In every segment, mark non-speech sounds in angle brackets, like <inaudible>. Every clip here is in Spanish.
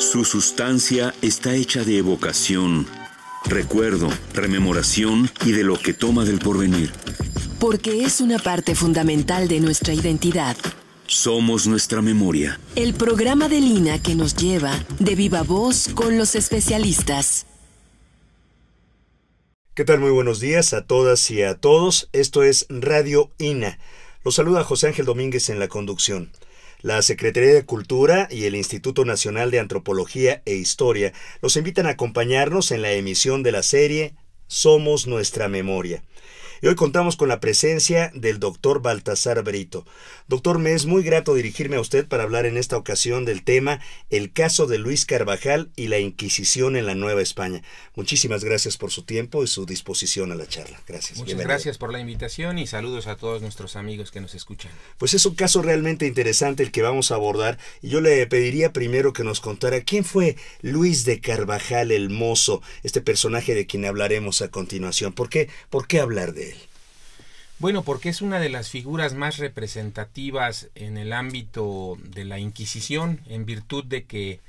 Su sustancia está hecha de evocación, recuerdo, rememoración y de lo que toma del porvenir. Porque es una parte fundamental de nuestra identidad. Somos nuestra memoria. El programa de Lina que nos lleva de viva voz con los especialistas. ¿Qué tal? Muy buenos días a todas y a todos. Esto es Radio INA. Los saluda José Ángel Domínguez en la conducción. La Secretaría de Cultura y el Instituto Nacional de Antropología e Historia los invitan a acompañarnos en la emisión de la serie Somos nuestra memoria y hoy contamos con la presencia del doctor Baltasar Brito. Doctor, me es muy grato dirigirme a usted para hablar en esta ocasión del tema El caso de Luis Carvajal y la Inquisición en la Nueva España. Muchísimas gracias por su tiempo y su disposición a la charla. Gracias. Muchas gracias por la invitación y saludos a todos nuestros amigos que nos escuchan. Pues es un caso realmente interesante el que vamos a abordar y yo le pediría primero que nos contara quién fue Luis de Carvajal el Mozo, este personaje de quien hablaremos a continuación. por qué hablar de él? Bueno, porque es una de las figuras más representativas en el ámbito de la Inquisición, en virtud de que,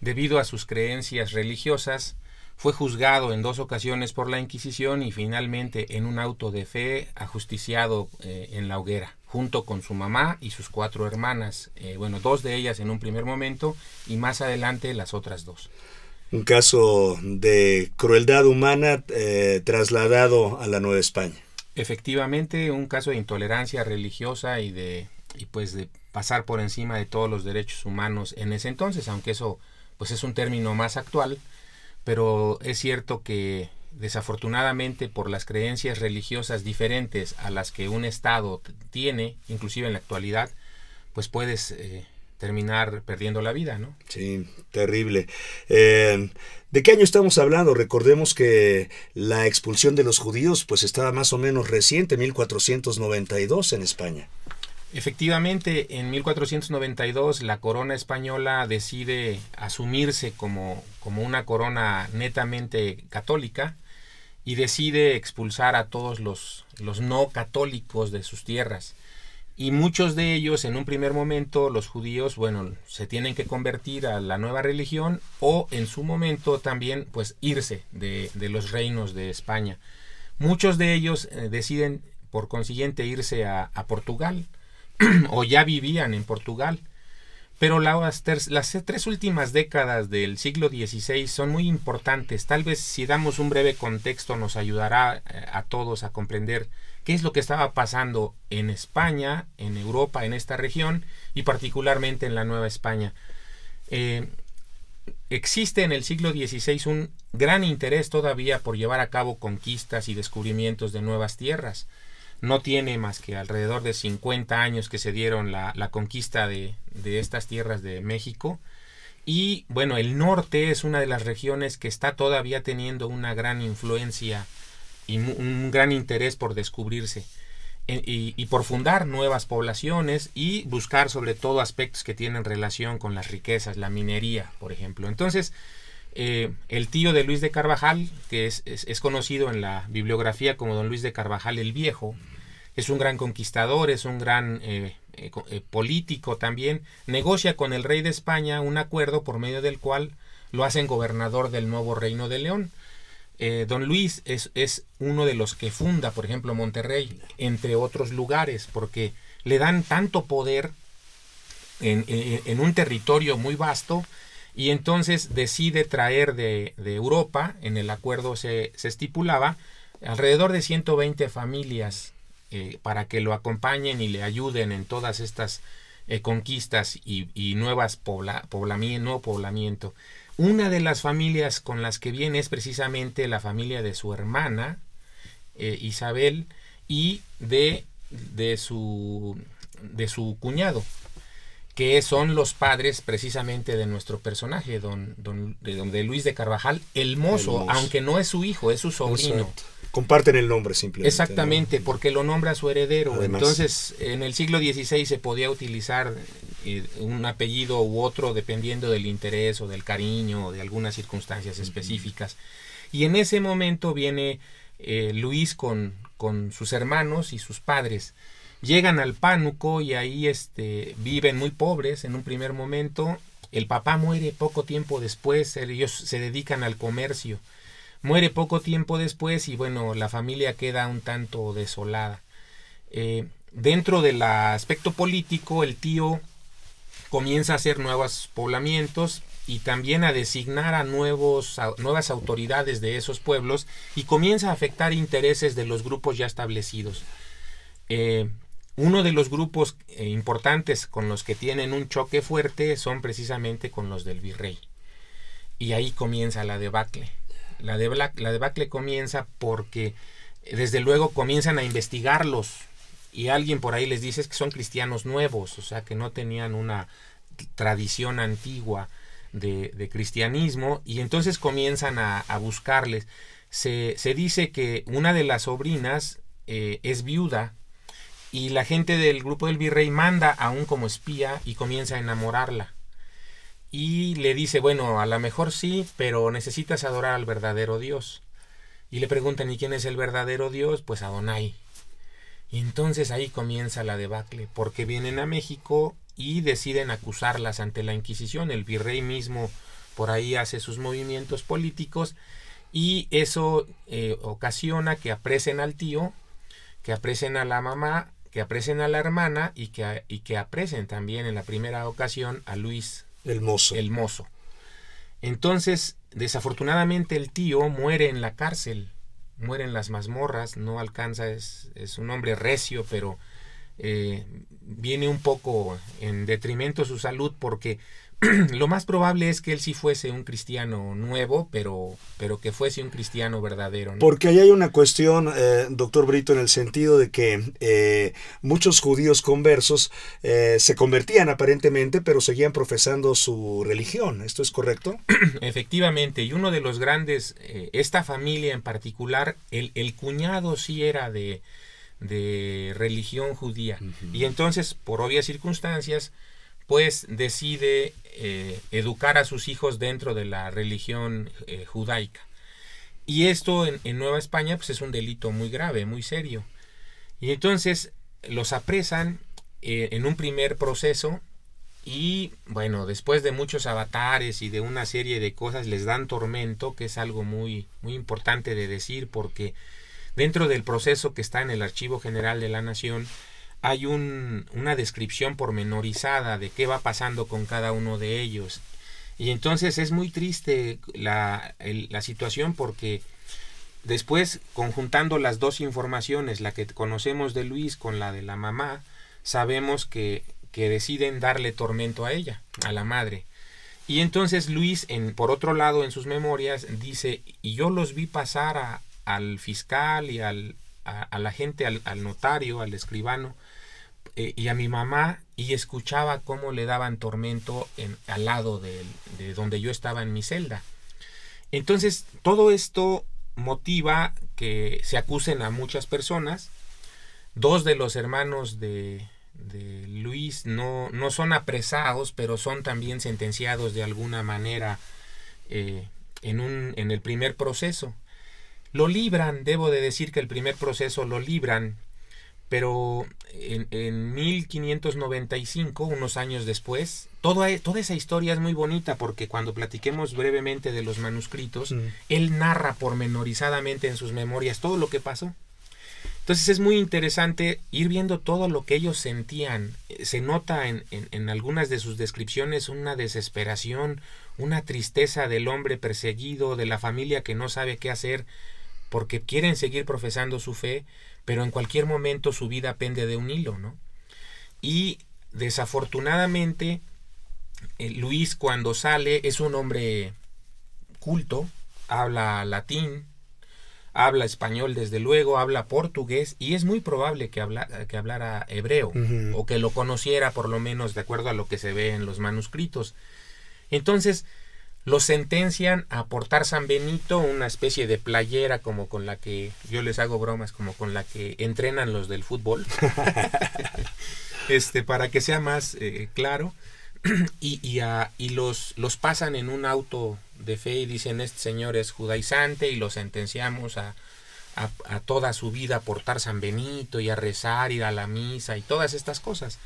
debido a sus creencias religiosas, fue juzgado en dos ocasiones por la Inquisición y finalmente en un auto de fe ajusticiado eh, en la hoguera, junto con su mamá y sus cuatro hermanas, eh, bueno, dos de ellas en un primer momento y más adelante las otras dos. Un caso de crueldad humana eh, trasladado a la Nueva España efectivamente un caso de intolerancia religiosa y de y pues de pasar por encima de todos los derechos humanos en ese entonces, aunque eso pues es un término más actual, pero es cierto que desafortunadamente por las creencias religiosas diferentes a las que un Estado tiene, inclusive en la actualidad, pues puedes eh, terminar perdiendo la vida, ¿no? Sí, terrible. Eh, ¿De qué año estamos hablando? Recordemos que la expulsión de los judíos pues estaba más o menos reciente, 1492 en España. Efectivamente, en 1492 la corona española decide asumirse como, como una corona netamente católica y decide expulsar a todos los, los no católicos de sus tierras. Y muchos de ellos en un primer momento, los judíos, bueno, se tienen que convertir a la nueva religión o en su momento también pues irse de, los reinos de España. Muchos de ellos eh, deciden por consiguiente irse a, Portugal <clears throat> o ya vivían en Portugal. Pero las, las tres últimas décadas del siglo XVI son muy importantes. Tal vez si damos un breve contexto nos ayudará eh, a todos a comprender qué es lo que estaba pasando en España, en Europa, en esta región y particularmente en la Nueva España. Eh, existe en el siglo XVI un gran interés todavía por llevar a cabo conquistas y descubrimientos de nuevas tierras. No tiene más que alrededor de 50 años que se dieron la, conquista de estas tierras de México. Y bueno, el norte es una de las regiones que está todavía teniendo una gran influencia y un gran interés por descubrirse eh, y, por fundar nuevas poblaciones y buscar sobre todo aspectos que tienen relación con las riquezas, la minería, por ejemplo. Entonces, eh, el tío de Luis de Carvajal, que es, conocido en la bibliografía como don Luis de Carvajal el Viejo, es un gran conquistador, es un gran eh, político también, negocia con el rey de España un acuerdo por medio del cual lo hacen gobernador del nuevo reino de León. Eh, don Luis es, uno de los que funda, por ejemplo, Monterrey, entre otros lugares, porque le dan tanto poder en, eh, un territorio muy vasto y entonces decide traer de, Europa, en el acuerdo se, estipulaba, alrededor de 120 familias eh, para que lo acompañen y le ayuden en todas estas conquistas y, nuevas nuevo poblamiento. Una de las familias con las que viene es precisamente la familia de su hermana, eh, Isabel, y de, de, su, de su cuñado, que son los padres precisamente de nuestro personaje, don, de, Luis de Carvajal, el mozo, aunque no es su hijo, es su sobrino. Comparten el nombre simplemente. Exactamente, porque lo nombra su heredero. Entonces, en el siglo XVI se podía utilizar eh, un apellido u otro dependiendo del interés o del cariño o de algunas circunstancias específicas. Y en ese momento viene eh, Luis con, con, sus hermanos y sus padres. Llegan al Pánuco y ahí este, viven muy pobres en un primer momento. El papá muere poco tiempo después, ellos se dedican al comercio. Muere poco tiempo después y bueno, la familia queda un tanto desolada. Eh, dentro del aspecto político, el tío comienza a hacer nuevos poblamientos y también a designar a, nuevos, nuevas autoridades de esos pueblos y comienza a afectar intereses de los grupos ya establecidos. Eh, uno de los grupos eh, importantes con los que tienen un choque fuerte son precisamente con los del virrey. Y ahí comienza la debacle. La, la debacle comienza porque desde luego comienzan a investigarlos y alguien por ahí les dice que son cristianos nuevos, o sea, que no tenían una tradición antigua de, cristianismo, y entonces comienzan a, buscarles. Se, dice que una de las sobrinas eh, es viuda y la gente del grupo del virrey manda aún como espía y comienza a enamorarla. Y le dice, bueno, a lo mejor sí, pero necesitas adorar al verdadero Dios. Y le preguntan, ¿y quién es el verdadero Dios? Pues Adonai. Y entonces ahí comienza la debacle, porque vienen a México y deciden acusarlas ante la Inquisición. El virrey mismo por ahí hace sus movimientos políticos y eso eh, ocasiona que apresen al tío, que apresen a la mamá, que apresen a la hermana y que, y que apresen también en la primera ocasión a Luis. El mozo. El mozo. Entonces, desafortunadamente el tío muere en la cárcel mueren las mazmorras, no alcanza, es, un hombre recio, pero eh, viene un poco en detrimento su salud porque <clears throat> lo más probable es que él sí fuese un cristiano nuevo, pero, pero que fuese un cristiano verdadero. Porque ahí hay una cuestión, eh, doctor Brito, en el sentido de que eh, muchos judíos conversos eh, se convertían aparentemente, pero seguían profesando su religión. ¿Esto es correcto? <clears throat> Efectivamente, y uno de los grandes, esta familia en particular, el, el cuñado sí era de, de religión judía. Y entonces, por obvias circunstancias, pues decide eh, educar a sus hijos dentro de la religión eh, judaica. Y esto en, Nueva España pues es un delito muy grave, muy serio. Y entonces los apresan eh, en un primer proceso y bueno, después de muchos avatares y de una serie de cosas les dan tormento, que es algo muy, muy importante de decir porque dentro del proceso que está en el Archivo General de la Nación, hay una descripción pormenorizada de qué va pasando con cada uno de ellos. Y entonces es muy triste la, situación porque después, conjuntando las dos informaciones, la que conocemos de Luis con la de la mamá, sabemos que, deciden darle tormento a ella, a la madre. Y entonces Luis, en, por otro lado, en sus memorias, dice, y yo los vi pasar al fiscal y al, a, la gente, al, notario, al escribano, eh, y a mi mamá y escuchaba cómo le daban tormento al lado de, donde yo estaba en mi celda. Entonces, todo esto motiva que se acusen a muchas personas. Dos de los hermanos de, Luis no, no, son apresados, pero son también sentenciados de alguna manera eh, en, un, en el primer proceso. Lo libran, debo de decir que el primer proceso lo libran, pero en, en 1595, unos años después, toda, e, toda esa historia es muy bonita porque cuando platiquemos brevemente de los manuscritos, él narra pormenorizadamente en sus memorias todo lo que pasó. Entonces es muy interesante ir viendo todo lo que ellos sentían. Eh, se nota en, en, algunas de sus descripciones una desesperación, una tristeza del hombre perseguido, de la familia que no sabe qué hacer porque quieren seguir profesando su fe, pero en cualquier momento su vida pende de un hilo, ¿no? Y desafortunadamente, eh, Luis cuando sale es un hombre culto, habla latín, habla español desde luego, habla portugués y es muy probable que, que hablara hebreo o que lo conociera por lo menos de acuerdo a lo que se ve en los manuscritos. Entonces, los sentencian a portar San Benito, una especie de playera como con la que yo les hago bromas, como con la que entrenan los del fútbol, <laughs> este, para que sea más eh, claro, <clears throat> y, los, los pasan en un auto de fe y dicen, este señor es judaizante y los sentenciamos a, a toda su vida a portar San Benito y a rezar, ir a la misa y todas estas cosas.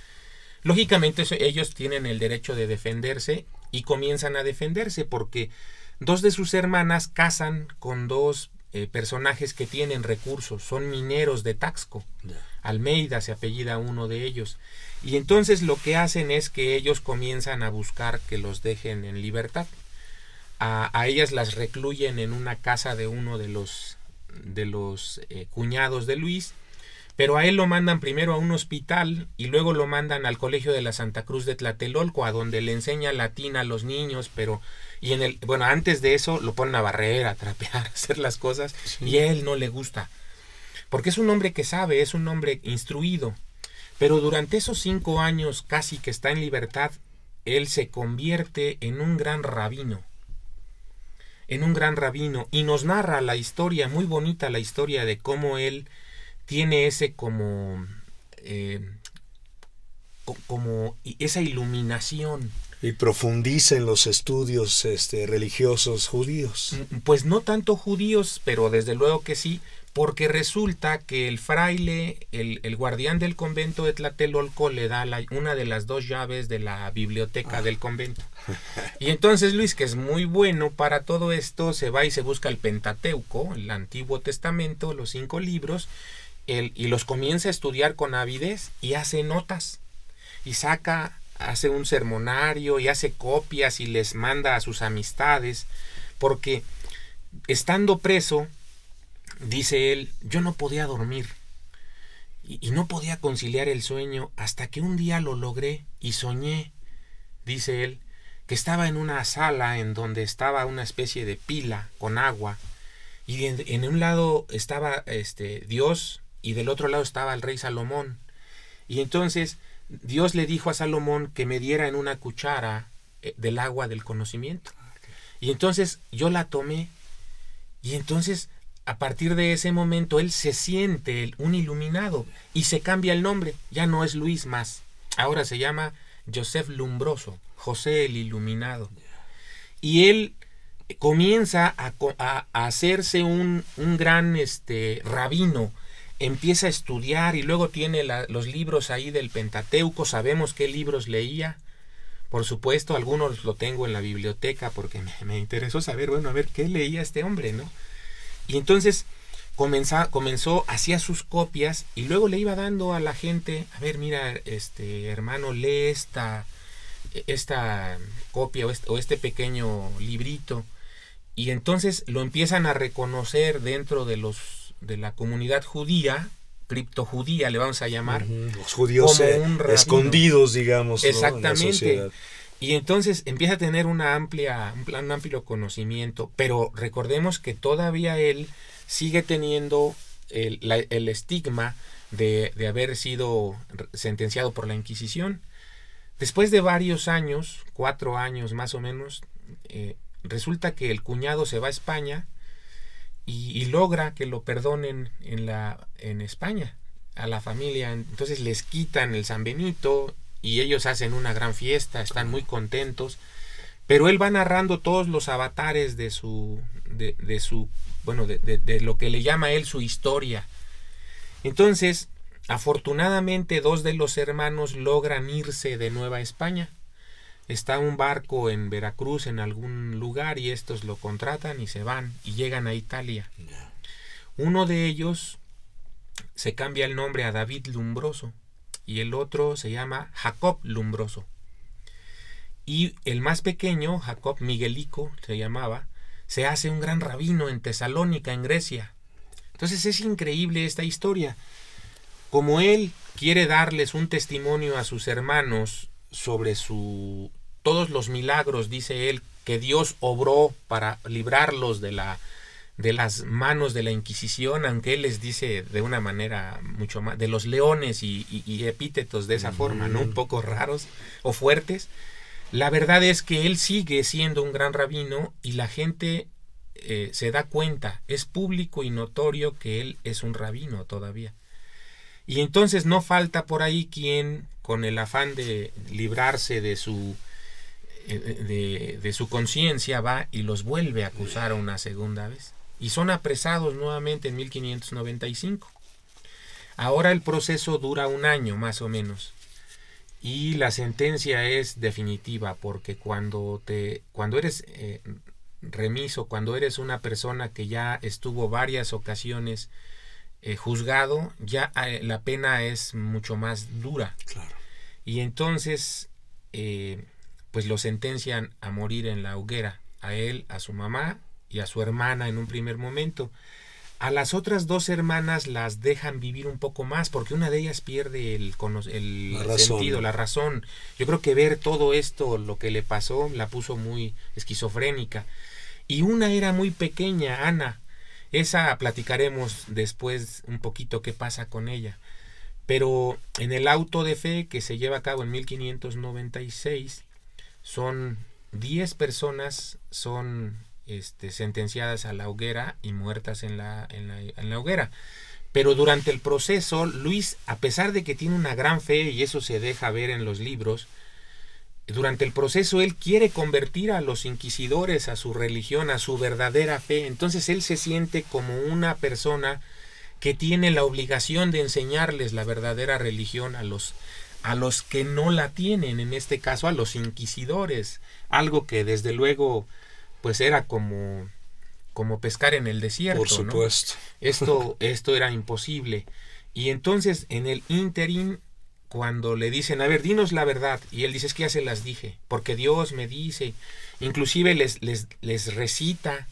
Lógicamente ellos tienen el derecho de defenderse y comienzan a defenderse porque dos de sus hermanas casan con dos eh, personajes que tienen recursos, son mineros de Taxco. Almeida se apellida uno de ellos. Y entonces lo que hacen es que ellos comienzan a buscar que los dejen en libertad. A, ellas las recluyen en una casa de uno de los, de los eh, cuñados de Luis pero a él lo mandan primero a un hospital y luego lo mandan al colegio de la Santa Cruz de Tlatelolco, a donde le enseña latín a los niños, pero y en el bueno, antes de eso lo ponen a barrer, a trapear, <laughs> a hacer las cosas y a él no le gusta. Porque es un hombre que sabe, es un hombre instruido. Pero durante esos cinco años casi que está en libertad, él se convierte en un gran rabino. En un gran rabino. Y nos narra la historia, muy bonita la historia de cómo él tiene ese como, eh, como esa iluminación. Y profundiza en los estudios este, religiosos judíos. Mm, mm, pues no tanto judíos, pero desde luego que sí, porque resulta que el fraile, el, guardián del convento de Tlatelolco, le da una de las dos llaves de la biblioteca ah. del convento. Y entonces Luis, que es muy bueno para todo esto, se va y se busca el Pentateuco, el Antiguo Testamento, los cinco libros, y los comienza a estudiar con avidez y hace notas y saca, hace un sermonario y hace copias y les manda a sus amistades, porque estando preso, dice él, yo no podía dormir y, no podía conciliar el sueño hasta que un día lo logré y soñé, dice él, que estaba en una sala en donde estaba una especie de pila con agua y en, en, un lado estaba este Dios y del otro lado estaba el rey Salomón. Y entonces Dios le dijo a Salomón que me diera en una cuchara eh, del agua del conocimiento. Y entonces yo la tomé y entonces a partir de ese momento él se siente un iluminado y se cambia el nombre. Ya no es Luis más. Ahora se llama Joseph Lumbroso, José el Iluminado. Y él comienza a, hacerse un, un gran este, rabino empieza a estudiar y luego tiene los libros ahí del Pentateuco, sabemos qué libros leía. Por supuesto, algunos lo tengo en la biblioteca porque me, interesó saber, bueno, a ver qué leía este hombre, ¿no? Y entonces comenzó, hacía sus copias y luego le iba dando a la gente, a ver, mira, este hermano, lee esta, e, esta copia este, o este pequeño librito. Y entonces lo empiezan a reconocer dentro de los de la comunidad judía, criptojudía le vamos a llamar, los judíos eh, escondidos, digamos. Exactamente. y entonces empieza a tener una amplia, un amplio conocimiento, pero recordemos que todavía él sigue teniendo el, estigma de, haber sido sentenciado por la Inquisición. Después de varios años, cuatro años más o menos, eh, resulta que el cuñado se va a España y, logra que lo perdonen en, la, en España a la familia. Entonces les quitan el San Benito y ellos hacen una gran fiesta, están muy contentos. Pero él va narrando todos los avatares de su, de, su bueno, de, de, lo que le llama él su historia. Entonces, afortunadamente, dos de los hermanos logran irse de Nueva España está un barco en Veracruz, en algún lugar, y estos lo contratan y se van y llegan a Italia. Uno de ellos se cambia el nombre a David Lumbroso y el otro se llama Jacob Lumbroso. Y el más pequeño, Jacob Miguelico se llamaba, se hace un gran rabino en Tesalónica, en Grecia. Entonces es increíble esta historia. Como él quiere darles un testimonio a sus hermanos sobre su todos los milagros, dice él, que Dios obró para librarlos de la de las manos de la Inquisición, aunque él les dice de una manera mucho más, de los leones y, y, epítetos de esa forma, ¿no? Un poco raros o fuertes. La verdad es que él sigue siendo un gran rabino y la gente eh, se da cuenta, es público y notorio que él es un rabino todavía. Y entonces no falta por ahí quien, con el afán de librarse de su eh, de, su conciencia va y los vuelve a acusar una segunda vez. Y son apresados nuevamente en 1595. Ahora el proceso dura un año más o menos. Y la sentencia es definitiva porque cuando, te, cuando eres eh, remiso, cuando eres una persona que ya estuvo varias ocasiones eh, juzgado, ya eh, la pena es mucho más dura. Claro. Y entonces, eh, pues lo sentencian a morir en la hoguera, a él, a su mamá y a su hermana en un primer momento. A las otras dos hermanas las dejan vivir un poco más porque una de ellas pierde el, el sentido, la razón. Yo creo que ver todo esto, lo que le pasó, la puso muy esquizofrénica. Y una era muy pequeña, Ana, esa platicaremos después un poquito qué pasa con ella. Pero en el auto de fe que se lleva a cabo en 1596 son 10 personas son este, sentenciadas a la hoguera y muertas en la, en la hoguera. Pero durante el proceso, Luis, a pesar de que tiene una gran fe y eso se deja ver en los libros, durante el proceso él quiere convertir a los inquisidores a su religión, a su verdadera fe. Entonces él se siente como una persona que tiene la obligación de enseñarles la verdadera religión a los a los que no la tienen, en este caso a los inquisidores, algo que desde luego pues era como como pescar en el desierto, Por supuesto. Esto <laughs> esto era imposible. Y entonces en el interín cuando le dicen, a ver, dinos la verdad, y él dice, es que ya se las dije, porque Dios me dice, inclusive les, les, recita,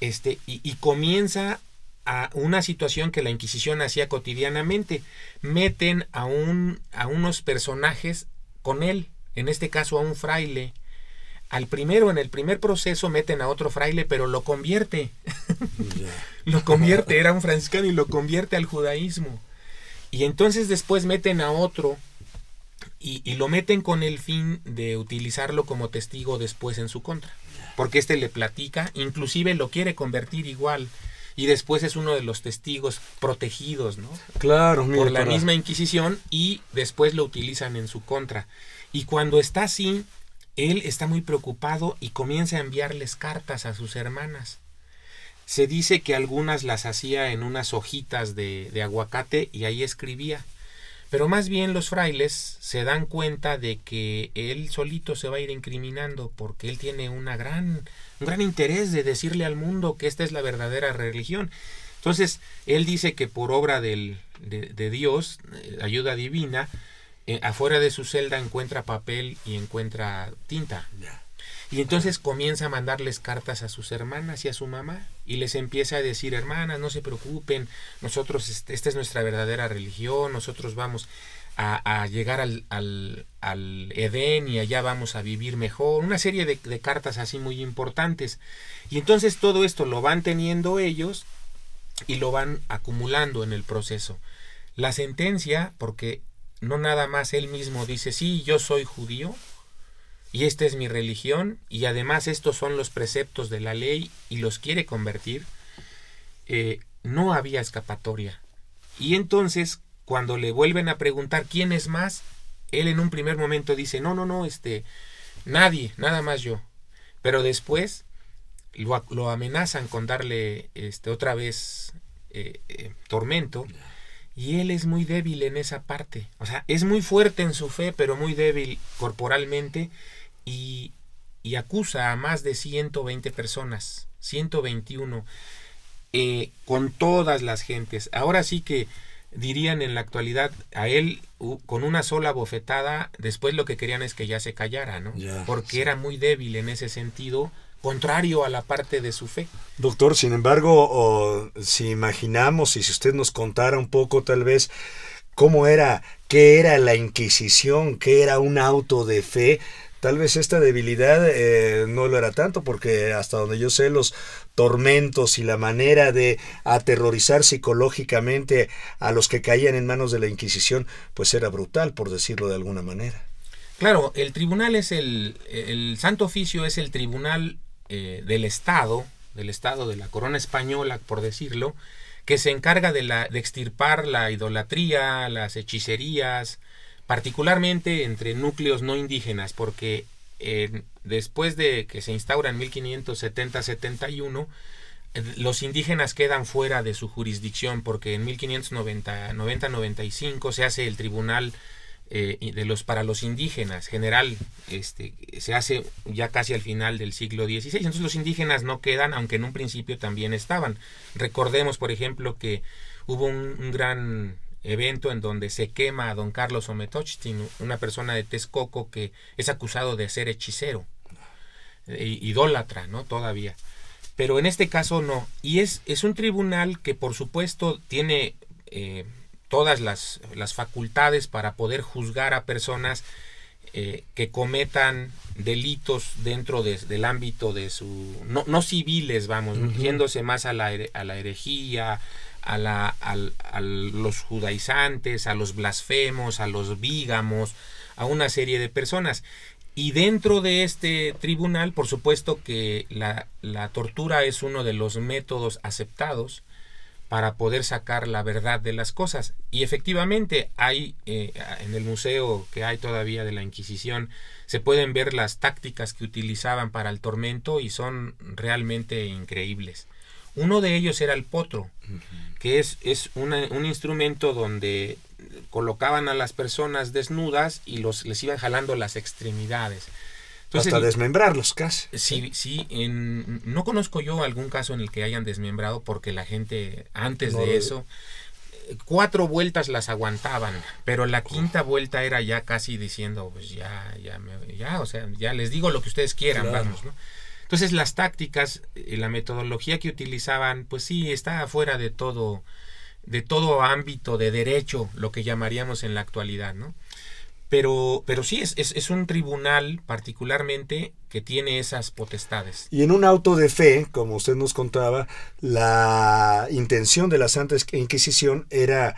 este, y, y comienza a una situación que la Inquisición hacía cotidianamente, meten a, un, a unos personajes con él, en este caso a un fraile, al primero, en el primer proceso, meten a otro fraile, pero lo convierte. <laughs> lo convierte, era un franciscano y lo convierte al judaísmo. Y entonces después meten a otro y, lo meten con el fin de utilizarlo como testigo después en su contra. Porque este le platica, inclusive lo quiere convertir igual. Y después es uno de los testigos protegidos, ¿no? Claro, mira, Por la misma Inquisición y después lo utilizan en su contra. Y cuando está así, él está muy preocupado y comienza a enviarles cartas a sus hermanas se dice que algunas las hacía en unas hojitas de, aguacate y ahí escribía. Pero más bien los frailes se dan cuenta de que él solito se va a ir incriminando porque él tiene una gran, un gran interés de decirle al mundo que esta es la verdadera religión. Entonces, él dice que por obra del, de, Dios, eh, ayuda divina, eh, afuera de su celda encuentra papel y encuentra tinta. Y entonces comienza a mandarles cartas a sus hermanas y a su mamá y les empieza a decir, hermanas, no se preocupen, nosotros, este, esta es nuestra verdadera religión, nosotros vamos a, llegar al, al, Edén y allá vamos a vivir mejor, una serie de, de cartas así muy importantes. Y entonces todo esto lo van teniendo ellos y lo van acumulando en el proceso. La sentencia, porque no nada más él mismo dice, sí, yo soy judío, y esta es mi religión y además estos son los preceptos de la ley y los quiere convertir, eh, no había escapatoria. Y entonces, cuando le vuelven a preguntar quién es más, él en un primer momento dice, no, no, no, este, nadie, nada más yo. Pero después lo, lo amenazan con darle este, otra vez eh, eh tormento. Y él es muy débil en esa parte. O sea, es muy fuerte en su fe, pero muy débil corporalmente y, acusa a más de 120 personas, 121, eh, con todas las gentes. Ahora sí que dirían en la actualidad a él con una sola bofetada, después lo que querían es que ya se callara, ¿no? Porque era muy débil en ese sentido, contrario a la parte de su fe. Doctor, sin embargo, si imaginamos y si usted nos contara un poco tal vez cómo era, qué era la Inquisición, qué era un auto de fe, Tal vez esta debilidad eh, no lo era tanto, porque hasta donde yo sé, los tormentos y la manera de aterrorizar psicológicamente a los que caían en manos de la Inquisición, pues era brutal, por decirlo de alguna manera. Claro, el tribunal es el, el santo oficio es el tribunal eh, del Estado, del Estado de la corona española, por decirlo, que se encarga de, la, de extirpar la idolatría, las hechicerías, particularmente entre núcleos no indígenas, porque eh, después de que se instaura en 1570-71, eh, los indígenas quedan fuera de su jurisdicción porque en 1590-95 se hace el tribunal eh, de los para los indígenas general este se hace ya casi al final del siglo XVI entonces los indígenas no quedan aunque en un principio también estaban recordemos por ejemplo que hubo un gran evento en donde se quema a don Carlos Ometochtin, una persona de Texcoco que es acusado de ser hechicero, e idólatra, ¿no? Todavía. Pero en este caso no. Y es, es un tribunal que por supuesto tiene eh, todas las, las, facultades para poder juzgar a personas eh, que cometan delitos dentro de, del ámbito de su... No, no civiles, vamos, uh más a la, a la herejía, a, los judaizantes, a los blasfemos, a los vígamos, a una serie de personas. Y dentro de este tribunal, por supuesto que la, tortura es uno de los métodos aceptados para poder sacar la verdad de las cosas. Y efectivamente hay eh, en el museo que hay todavía de la Inquisición, se pueden ver las tácticas que utilizaban para el tormento y son realmente increíbles. Uno de ellos era el potro, que es, es un instrumento donde colocaban a las personas desnudas y los, les iban jalando las extremidades. Hasta desmembrarlos casi. Sí, sí. En, no conozco yo algún caso en el que hayan desmembrado porque la gente antes de, eso cuatro vueltas las aguantaban, pero la quinta vuelta era ya casi diciendo, pues ya, ya, ya, o sea, ya les digo lo que ustedes quieran, vamos, ¿no? Entonces las tácticas y eh, la metodología que utilizaban, pues sí, está fuera de todo, de todo ámbito de derecho, lo que llamaríamos en la actualidad, ¿no? Pero, pero sí, es, es, un tribunal particularmente que tiene esas potestades. Y en un auto de fe, como usted nos contaba, la intención de la Santa Inquisición era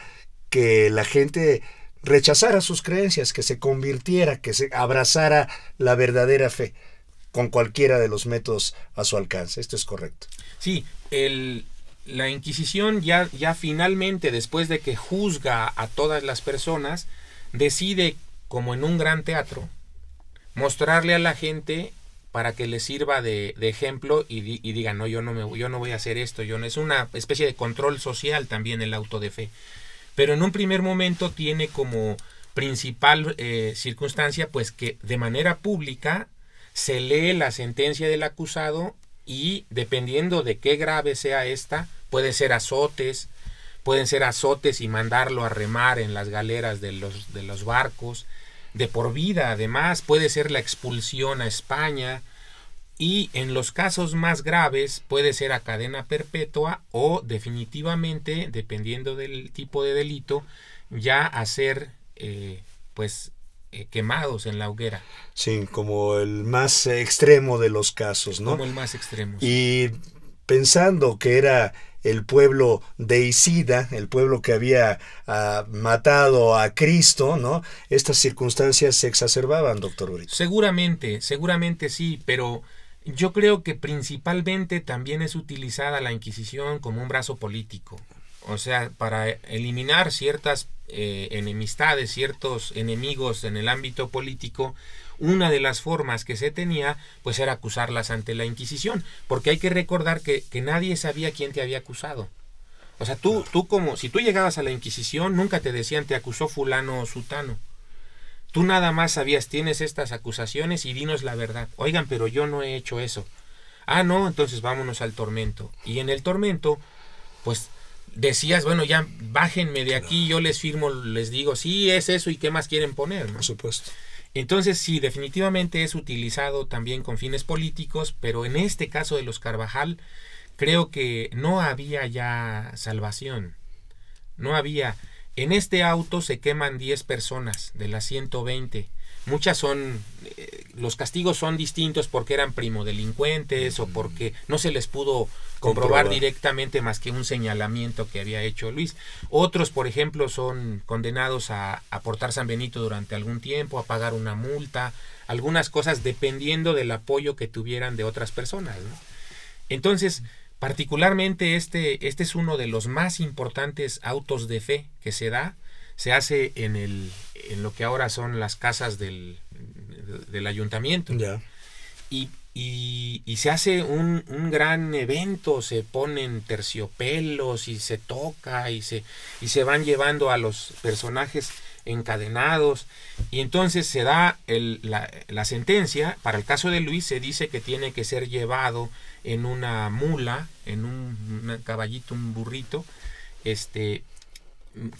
que la gente rechazara sus creencias, que se convirtiera, que se abrazara la verdadera fe con cualquiera de los métodos a su alcance. Esto es correcto. Sí, el, la Inquisición ya, ya finalmente, después de que juzga a todas las personas, decide, como en un gran teatro, mostrarle a la gente para que le sirva de, ejemplo y, diga, no, yo no, me, yo no voy a hacer esto, yo no. Es una especie de control social también el auto de fe. Pero en un primer momento tiene como principal eh, circunstancia, pues que de manera pública se lee la sentencia del acusado y dependiendo de qué grave sea esta, puede ser azotes, pueden ser azotes y mandarlo a remar en las galeras de los, de los barcos, de por vida además, puede ser la expulsión a España y en los casos más graves puede ser a cadena perpetua o definitivamente, dependiendo del tipo de delito, ya hacer eh, pues eh, quemados en la hoguera. Sí, como el más extremo de los casos, ¿no? Como el más extremo. Y pensando que era el pueblo de Isida, el pueblo que había ah, matado a Cristo, ¿no? Estas circunstancias se exacerbaban, doctor Brito. Seguramente, seguramente sí, pero yo creo que principalmente también es utilizada la Inquisición como un brazo político o sea, para eliminar ciertas eh, enemistades, ciertos enemigos en el ámbito político, una de las formas que se tenía pues era acusarlas ante la Inquisición, porque hay que recordar que, nadie sabía quién te había acusado. O sea, tú, tú como, si tú llegabas a la Inquisición, nunca te decían te acusó fulano o sutano. Tú nada más sabías, tienes estas acusaciones y dinos la verdad. Oigan, pero yo no he hecho eso. Ah, no, entonces vámonos al tormento. Y en el tormento, pues decías, bueno, ya bájenme de aquí, yo les firmo, les digo, sí, es eso y qué más quieren poner. Por supuesto. Entonces, sí, definitivamente es utilizado también con fines políticos, pero en este caso de los Carvajal, creo que no había ya salvación. No había. En este auto se queman 10 personas de las 120. Muchas son, eh, los castigos son distintos porque eran primodelincuentes o porque no se les pudo comprobar, directamente más que un señalamiento que había hecho Luis. Otros, por ejemplo, son condenados a aportar San Benito durante algún tiempo, a pagar una multa, algunas cosas dependiendo del apoyo que tuvieran de otras personas. Entonces, particularmente este, este es uno de los más importantes autos de fe que se da. Se hace en, el, en lo que ahora son las casas del, del ayuntamiento. Y y, se hace un, un, gran evento, se ponen terciopelos y se toca y se, y se van llevando a los personajes encadenados. Y entonces se da la, la, sentencia, para el caso de Luis se dice que tiene que ser llevado en una mula, en un, caballito, un burrito, este,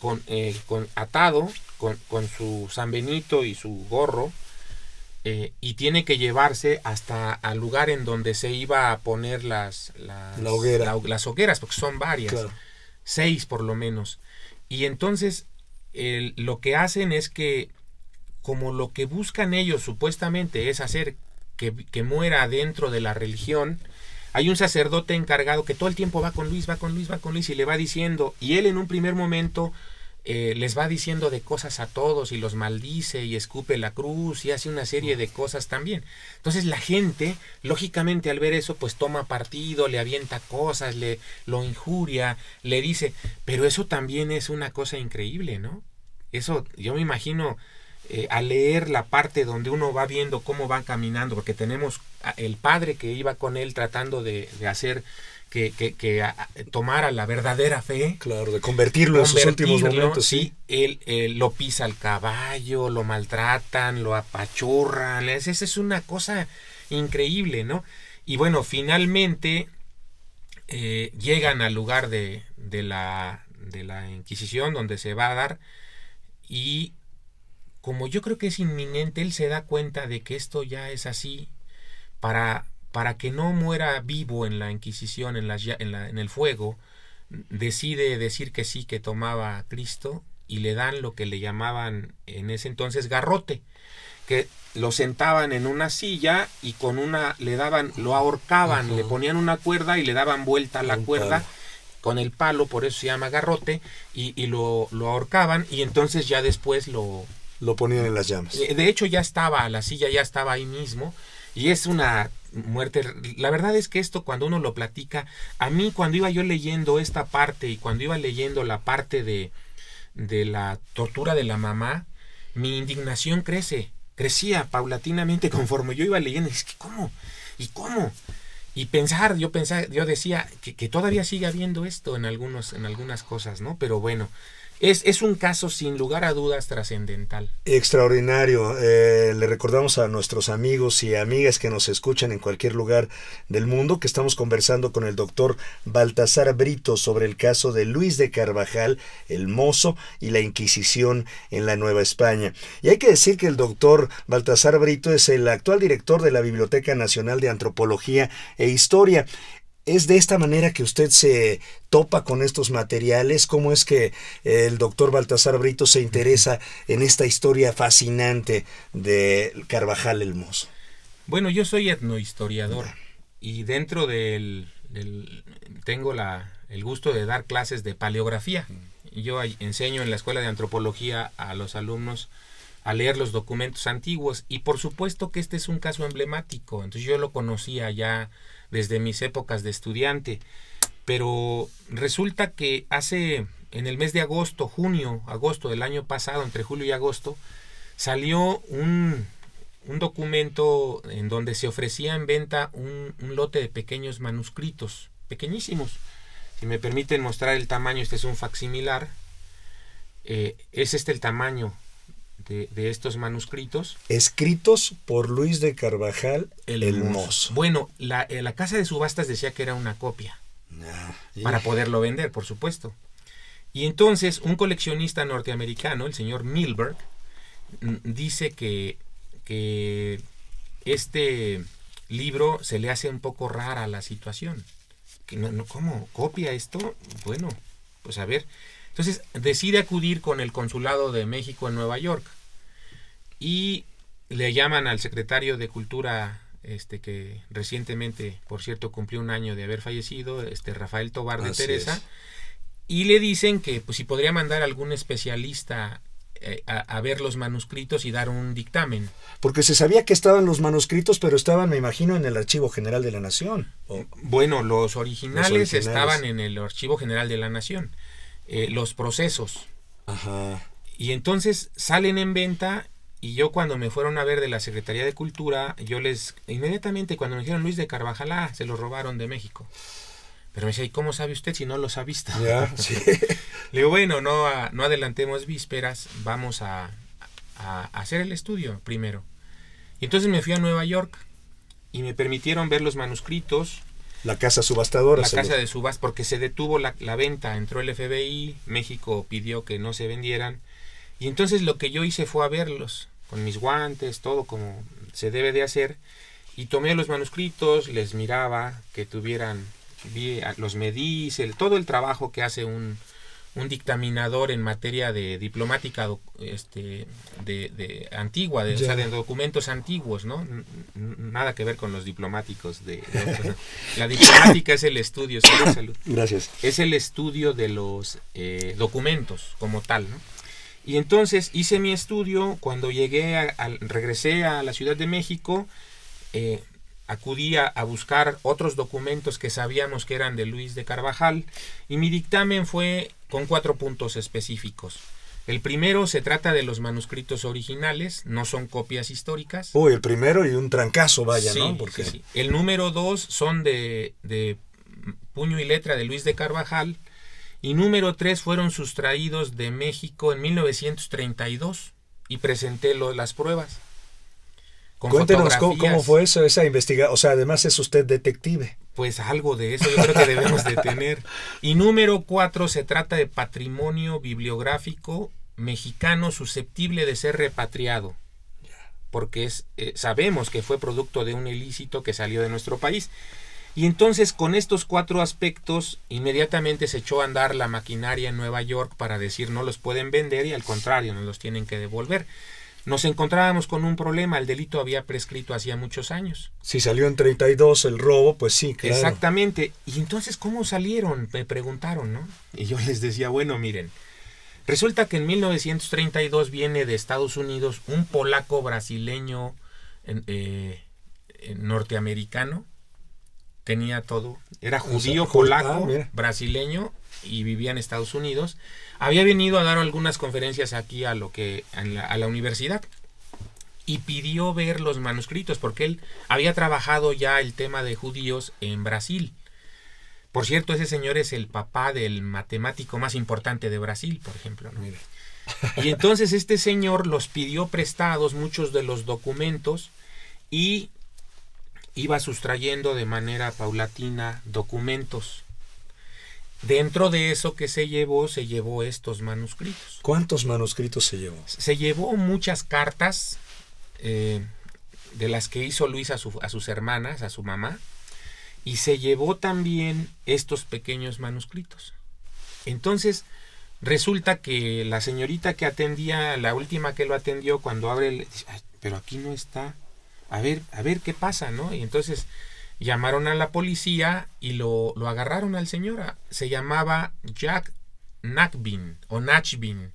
con, eh, con atado con, con, su San Benito y su gorro eh, y tiene que llevarse hasta al lugar en donde se iba a poner las, las, las hogueras, porque son varias, seis por lo menos. Y entonces lo que hacen es que, como lo que buscan ellos supuestamente es hacer que, que, muera dentro de la religión, hay un sacerdote encargado que todo el tiempo va con Luis, va con Luis, va con Luis y le va diciendo, y él en un primer momento eh, les va diciendo de cosas a todos y los maldice y escupe la cruz y hace una serie de cosas también. Entonces la gente, lógicamente al ver eso, pues toma partido, le avienta cosas, le lo injuria, le dice, pero eso también es una cosa increíble, ¿no? Eso yo me imagino eh, al leer la parte donde uno va viendo cómo van caminando, porque tenemos el padre que iba con él tratando de hacer que, que, que tomara la verdadera fe. Claro, de convertirlo, en sus últimos momentos. Sí, Él, lo pisa al caballo, lo maltratan, lo apachurran. Esa es una cosa increíble, ¿no? Y bueno, finalmente eh, llegan al lugar de, de, la, de la Inquisición donde se va a dar y como yo creo que es inminente, él se da cuenta de que esto ya es así para para que no muera vivo en la Inquisición, en, el fuego, decide decir que sí, que tomaba a Cristo y le dan lo que le llamaban en ese entonces garrote, que lo sentaban en una silla y con una le daban, lo ahorcaban, le ponían una cuerda y le daban vuelta a la cuerda con el palo, por eso se llama garrote, y, lo, lo, ahorcaban y entonces ya después lo... Lo ponían en las llamas. Eh, de hecho ya estaba, la silla ya estaba ahí mismo y es una muerte. La verdad es que esto cuando uno lo platica, a mí cuando iba yo leyendo esta parte y cuando iba leyendo la parte de, de la tortura de la mamá, mi indignación crece, crecía paulatinamente conforme yo iba leyendo. Es que, ¿cómo? ¿Y cómo? Y pensar, yo yo decía que, que todavía sigue habiendo esto en, algunos, en algunas cosas, ¿no? Pero bueno, es, un caso sin lugar a dudas trascendental. Extraordinario. Eh, le recordamos a nuestros amigos y amigas que nos escuchan en cualquier lugar del mundo que estamos conversando con el doctor Baltasar Brito sobre el caso de Luis de Carvajal, el mozo, y la Inquisición en la Nueva España. Y hay que decir que el doctor Baltasar Brito es el actual director de la Biblioteca Nacional de Antropología e Historia. ¿Es de esta manera que usted se topa con estos materiales? ¿Cómo es que el doctor Baltasar Brito se interesa en esta historia fascinante de Carvajal el Mozo? Bueno, yo soy etnohistoriador y dentro del, tengo la, el gusto de dar clases de paleografía. Yo enseño en la escuela de antropología a los alumnos a leer los documentos antiguos y por supuesto que este es un caso emblemático. Entonces yo lo conocía ya desde mis épocas de estudiante. Pero resulta que hace, en el mes de agosto, junio, agosto del año pasado, entre julio y agosto, salió un, documento en donde se ofrecía en venta un, lote de pequeños manuscritos, pequeñísimos. Si me permiten mostrar el tamaño, este es un facsimilar. Eh, es este el tamaño de, estos manuscritos. Escritos por Luis de Carvajal el, hermoso Bueno, la, eh, la, casa de subastas decía que era una copia. Ah, para poderlo vender, por supuesto. Y entonces un coleccionista norteamericano, el señor Milberg, dice que, que este libro se le hace un poco rara la situación. Que no, no, ¿Cómo? ¿Copia esto? Bueno, pues a ver. Entonces decide acudir con el Consulado de México en Nueva York y le llaman al secretario de Cultura, este que recientemente, por cierto, cumplió un año de haber fallecido, este Rafael Tobar de Teresa, y le dicen que pues, si podría mandar algún especialista eh, a, ver los manuscritos y dar un dictamen. Porque se sabía que estaban los manuscritos, pero estaban, me imagino, en el Archivo General de la Nación. Bueno, los originales, estaban en el Archivo General de la Nación. Eh, los procesos. Y entonces salen en venta y yo cuando me fueron a ver de la Secretaría de Cultura, yo les, inmediatamente cuando me dijeron Luis de Carvajalá, ah, se lo robaron de México. Pero me dice ¿y cómo sabe usted si no los ha visto? <laughs> Le digo, bueno, no, ah, no adelantemos vísperas, vamos a, a, hacer el estudio primero. Y entonces me fui a Nueva York y me permitieron ver los manuscritos la casa subastadora. La casa de subas, porque se detuvo la, la, venta, entró el FBI, México pidió que no se vendieran. Y entonces lo que yo hice fue a verlos, con mis guantes, todo como se debe de hacer. Y tomé los manuscritos, les miraba que tuvieran, los medí, todo el trabajo que hace un, un dictaminador en materia de diplomática este, de, de antigua, de, de, documentos antiguos, ¿no? Nada que ver con los diplomáticos. De, la diplomática es el estudio, Gracias. Es el estudio de los eh, documentos como tal, ¿no? Y entonces hice mi estudio cuando llegué, al regresé a la Ciudad de México, eh, acudía a buscar otros documentos que sabíamos que eran de Luis de Carvajal y mi dictamen fue con cuatro puntos específicos. El primero se trata de los manuscritos originales, no son copias históricas. Uy, el primero y un trancazo, vaya, ¿no? Porque... Sí, El número dos son de, puño y letra de Luis de Carvajal y número tres fueron sustraídos de México en 1932 y presenté las pruebas. Cuéntenos cómo, fue eso, esa investigación. O sea, además es usted detective. Pues algo de eso yo creo que debemos de tener. Y número cuatro, se trata de patrimonio bibliográfico mexicano susceptible de ser repatriado. Porque es, eh, sabemos que fue producto de un ilícito que salió de nuestro país. Y entonces con estos cuatro aspectos inmediatamente se echó a andar la maquinaria en Nueva York para decir no los pueden vender y al contrario, no los tienen que devolver. Nos encontrábamos con un problema, el delito había prescrito hacía muchos años. Si salió en 32 el robo, pues sí, claro. Exactamente. Y entonces, ¿cómo salieron? Me preguntaron, ¿no? Y yo les decía, bueno, miren, resulta que en 1932 viene de Estados Unidos un polaco brasileño eh, eh, norteamericano, tenía todo, era judío, polaco, brasileño y vivía en Estados Unidos había venido a dar algunas conferencias aquí a, lo que, a la, universidad y pidió ver los manuscritos porque él había trabajado ya el tema de judíos en Brasil. Por cierto, ese señor es el papá del matemático más importante de Brasil, por ejemplo. Y entonces este señor los pidió prestados muchos de los documentos y iba sustrayendo de manera paulatina documentos Dentro de eso que se llevó, se llevó estos manuscritos. ¿Cuántos manuscritos se llevó? Se llevó muchas cartas eh, de las que hizo Luis a, sus hermanas, a su mamá, y se llevó también estos pequeños manuscritos. Entonces, resulta que la señorita que atendía, la última que lo atendió, cuando abre, pero aquí no está. A ver, a ver qué pasa, ¿no? Y entonces Llamaron a la policía y lo, agarraron al señor. Se llamaba Jack Nakbin o Nachbin.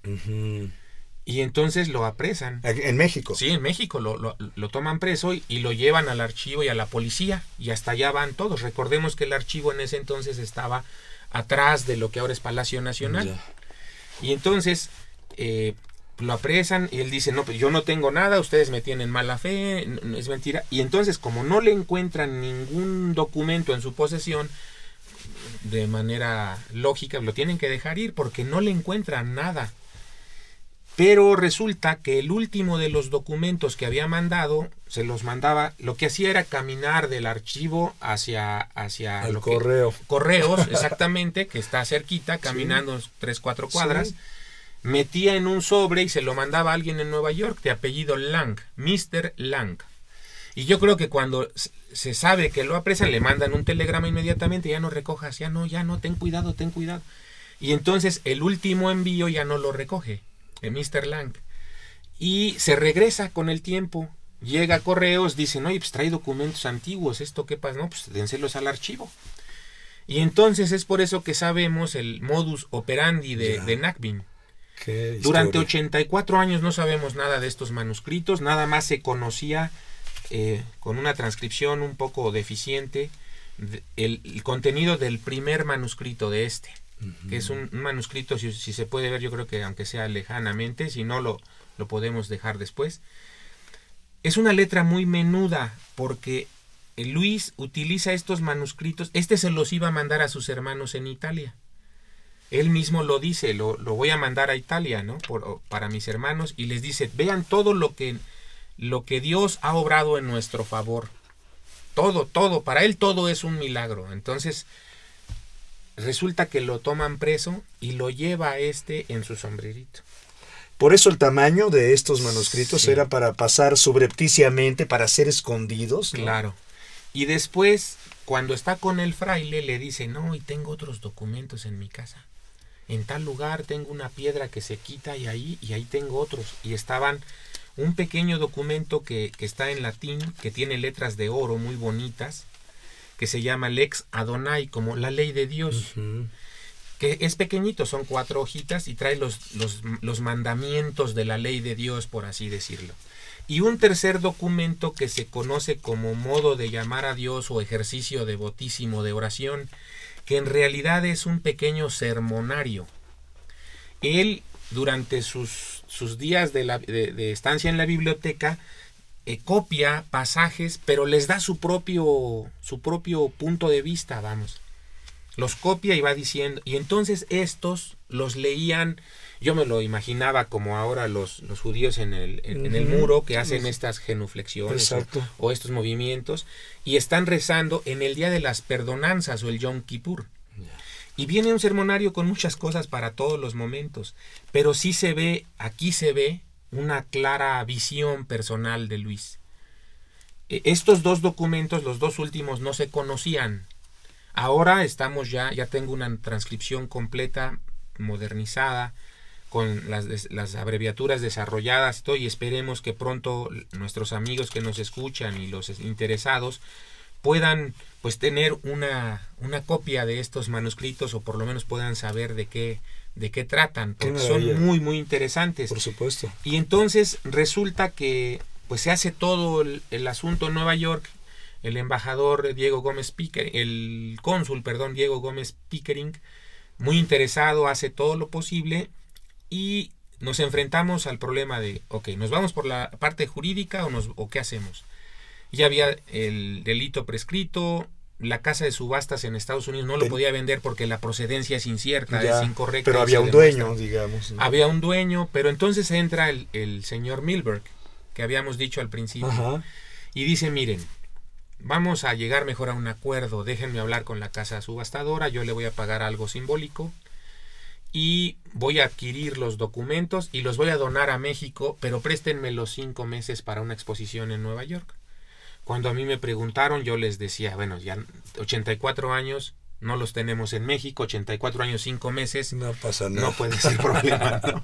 Y entonces lo apresan. ¿En México? Sí, en México. Lo, toman preso y, lo llevan al archivo y a la policía. Y hasta allá van todos. Recordemos que el archivo en ese entonces estaba atrás de lo que ahora es Palacio Nacional. Y entonces eh, lo apresan y él dice, no, pues yo no tengo nada, ustedes me tienen mala fe, es mentira. Y entonces, como no le encuentran ningún documento en su posesión, de manera lógica, lo tienen que dejar ir porque no le encuentran nada. Pero resulta que el último de los documentos que había mandado, se los mandaba, lo que hacía era caminar del archivo hacia... hacia el correo. correos, <laughs> exactamente, que está cerquita, caminando tres, cuatro cuadras metía en un sobre y se lo mandaba a alguien en Nueva York de apellido Lang, Mr. Lang. Y yo creo que cuando se sabe que lo apresan, le mandan un telegrama inmediatamente, ya no recojas, ya no, ya no, ten cuidado, ten cuidado. Y entonces el último envío ya no lo recoge, de Mr. Lang. Y se regresa con el tiempo, llega correos, dicen, oye, pues trae documentos antiguos, esto qué pasa, no, pues dénselos al archivo. Y entonces es por eso que sabemos el modus operandi de, de durante 84 años no sabemos nada de estos manuscritos, nada más se conocía eh, con una transcripción un poco deficiente el, contenido del primer manuscrito de este, que es un, manuscrito, si, se puede ver, yo creo que aunque sea lejanamente, si no lo, lo podemos dejar después. Es una letra muy menuda porque Luis utiliza estos manuscritos, este se los iba a mandar a sus hermanos en Italia él mismo lo dice, lo, voy a mandar a Italia, ¿no? para mis hermanos, y les dice, vean todo lo que, lo que Dios ha obrado en nuestro favor. Todo, todo, para él todo es un milagro. Entonces, resulta que lo toman preso y lo lleva a este en su sombrerito. Por eso el tamaño de estos manuscritos era para pasar subrepticiamente, para ser escondidos. Claro. Y después, cuando está con el fraile, le dice, no, y tengo otros documentos en mi casa en tal lugar tengo una piedra que se quita y ahí, y ahí tengo otros. Y estaban un pequeño documento que, está en latín, que tiene letras de oro muy bonitas, que se llama Lex Adonai, como la ley de Dios. Que es pequeñito, son cuatro hojitas y trae los, los, los mandamientos de la ley de Dios, por así decirlo. Y un tercer documento que se conoce como modo de llamar a Dios o ejercicio devotísimo de oración, que en realidad es un pequeño sermonario. Él, durante sus, días de, estancia en la biblioteca, eh, copia pasajes, pero les da su propio, su propio punto de vista, vamos los copia y va diciendo. Y entonces estos los leían, yo me lo imaginaba como ahora los, judíos en el, muro que hacen estas genuflexiones o, estos movimientos y están rezando en el día de las perdonanzas o el Yom Kippur. Y viene un sermonario con muchas cosas para todos los momentos, pero sí se ve, aquí se ve una clara visión personal de Luis. E, estos dos documentos, los dos últimos, no se conocían Ahora estamos ya, ya tengo una transcripción completa, modernizada, con las, las abreviaturas desarrolladas y esperemos que pronto nuestros amigos que nos escuchan y los interesados puedan pues tener una, una copia de estos manuscritos o por lo menos puedan saber de qué de qué tratan porque son muy muy interesantes por supuesto y entonces resulta que pues se hace todo el asunto en Nueva York el embajador Diego Gómez Pickering, el cónsul, perdón, Diego Gómez Pickering, muy interesado, hace todo lo posible y nos enfrentamos al problema de, ok, ¿nos vamos por la parte jurídica o, qué hacemos? Ya había el delito prescrito, la casa de subastas en Estados Unidos no lo podía vender porque la procedencia es incierta, es incorrecta. Pero había un dueño, digamos. Había un dueño, pero entonces entra el, señor Milberg, que habíamos dicho al principio, y dice, miren, vamos a llegar mejor a un acuerdo, déjenme hablar con la casa subastadora, yo le voy a pagar algo simbólico y voy a adquirir los documentos y los voy a donar a México, pero préstenme los cinco meses para una exposición en Nueva York. Cuando a mí me preguntaron, yo les decía, bueno, ya 84 años, no los tenemos en México, 84 años, cinco meses. No pasa nada. No puede ser problema. <laughs>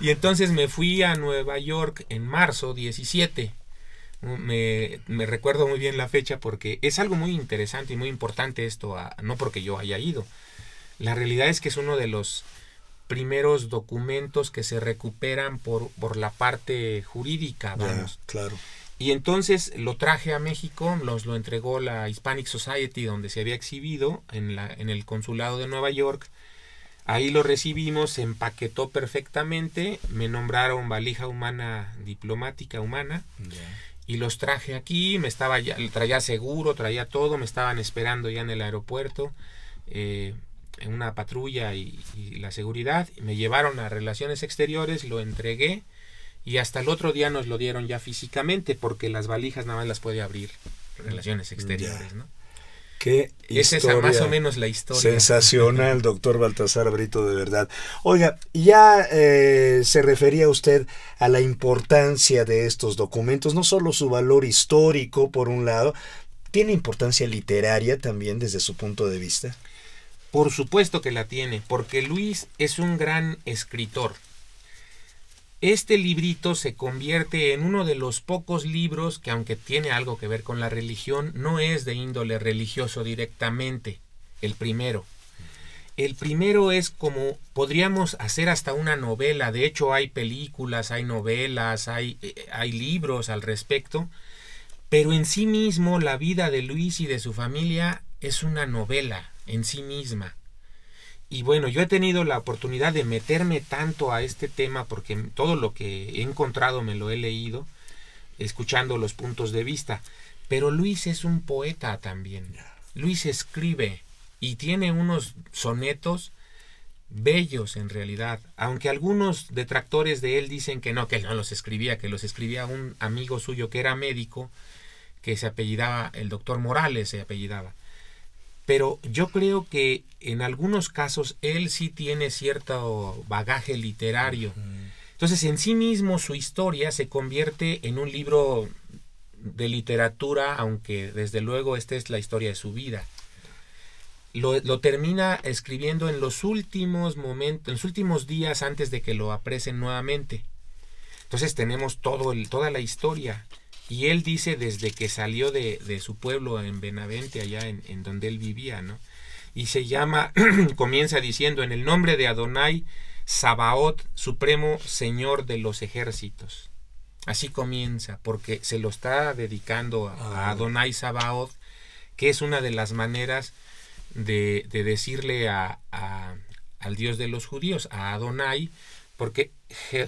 Y entonces me fui a Nueva York en marzo 17 me, me recuerdo muy bien la fecha porque es algo muy interesante y muy importante esto, no porque yo haya ido. La realidad es que es uno de los primeros documentos que se recuperan por, por la parte jurídica, claro. Y entonces lo traje a México, nos lo entregó la Hispanic Society, donde se había exhibido en, la, en el consulado de Nueva York. Ahí lo recibimos, se empaquetó perfectamente, me nombraron valija humana diplomática humana y los traje aquí, me estaba ya, traía seguro, traía todo, me estaban esperando ya en el aeropuerto, eh, en una patrulla y, y, la seguridad, me llevaron a relaciones exteriores, lo entregué y hasta el otro día nos lo dieron ya físicamente porque las valijas nada más las puede abrir relaciones exteriores, ¿no? Qué es esa más o menos la historia. Sensacional, <laughs> doctor Baltasar Brito, de verdad. Oiga, ya eh, se refería usted a la importancia de estos documentos, no solo su valor histórico, por un lado, ¿tiene importancia literaria también desde su punto de vista? Por supuesto que la tiene, porque Luis es un gran escritor. Este librito se convierte en uno de los pocos libros que aunque tiene algo que ver con la religión, no es de índole religioso directamente, el primero. El primero es como podríamos hacer hasta una novela, de hecho hay películas, hay novelas, hay, eh, hay libros al respecto, pero en sí mismo la vida de Luis y de su familia es una novela en sí misma. Y bueno, yo he tenido la oportunidad de meterme tanto a este tema porque todo lo que he encontrado me lo he leído, escuchando los puntos de vista. Pero Luis es un poeta también. Luis escribe y tiene unos sonetos bellos en realidad, aunque algunos detractores de él dicen que no, que él no los escribía, que los escribía un amigo suyo que era médico, que se apellidaba, el doctor Morales se apellidaba pero yo creo que en algunos casos él sí tiene cierto bagaje literario. Entonces, en sí mismo su historia se convierte en un libro de literatura, aunque desde luego esta es la historia de su vida. Lo, termina escribiendo en los últimos momentos, en los últimos días antes de que lo apresen nuevamente. Entonces tenemos todo el, toda la historia. Y él dice desde que salió de, de su pueblo en Benavente, allá en, donde él vivía, ¿no? Y se llama, <clears throat> comienza diciendo, en el nombre de Adonai, Sabaot, Supremo Señor de los Ejércitos. Así comienza, porque se lo está dedicando a, ah. Adonai Sabaot, que es una de las maneras de, decirle a, al Dios de los judíos, a Adonai, porque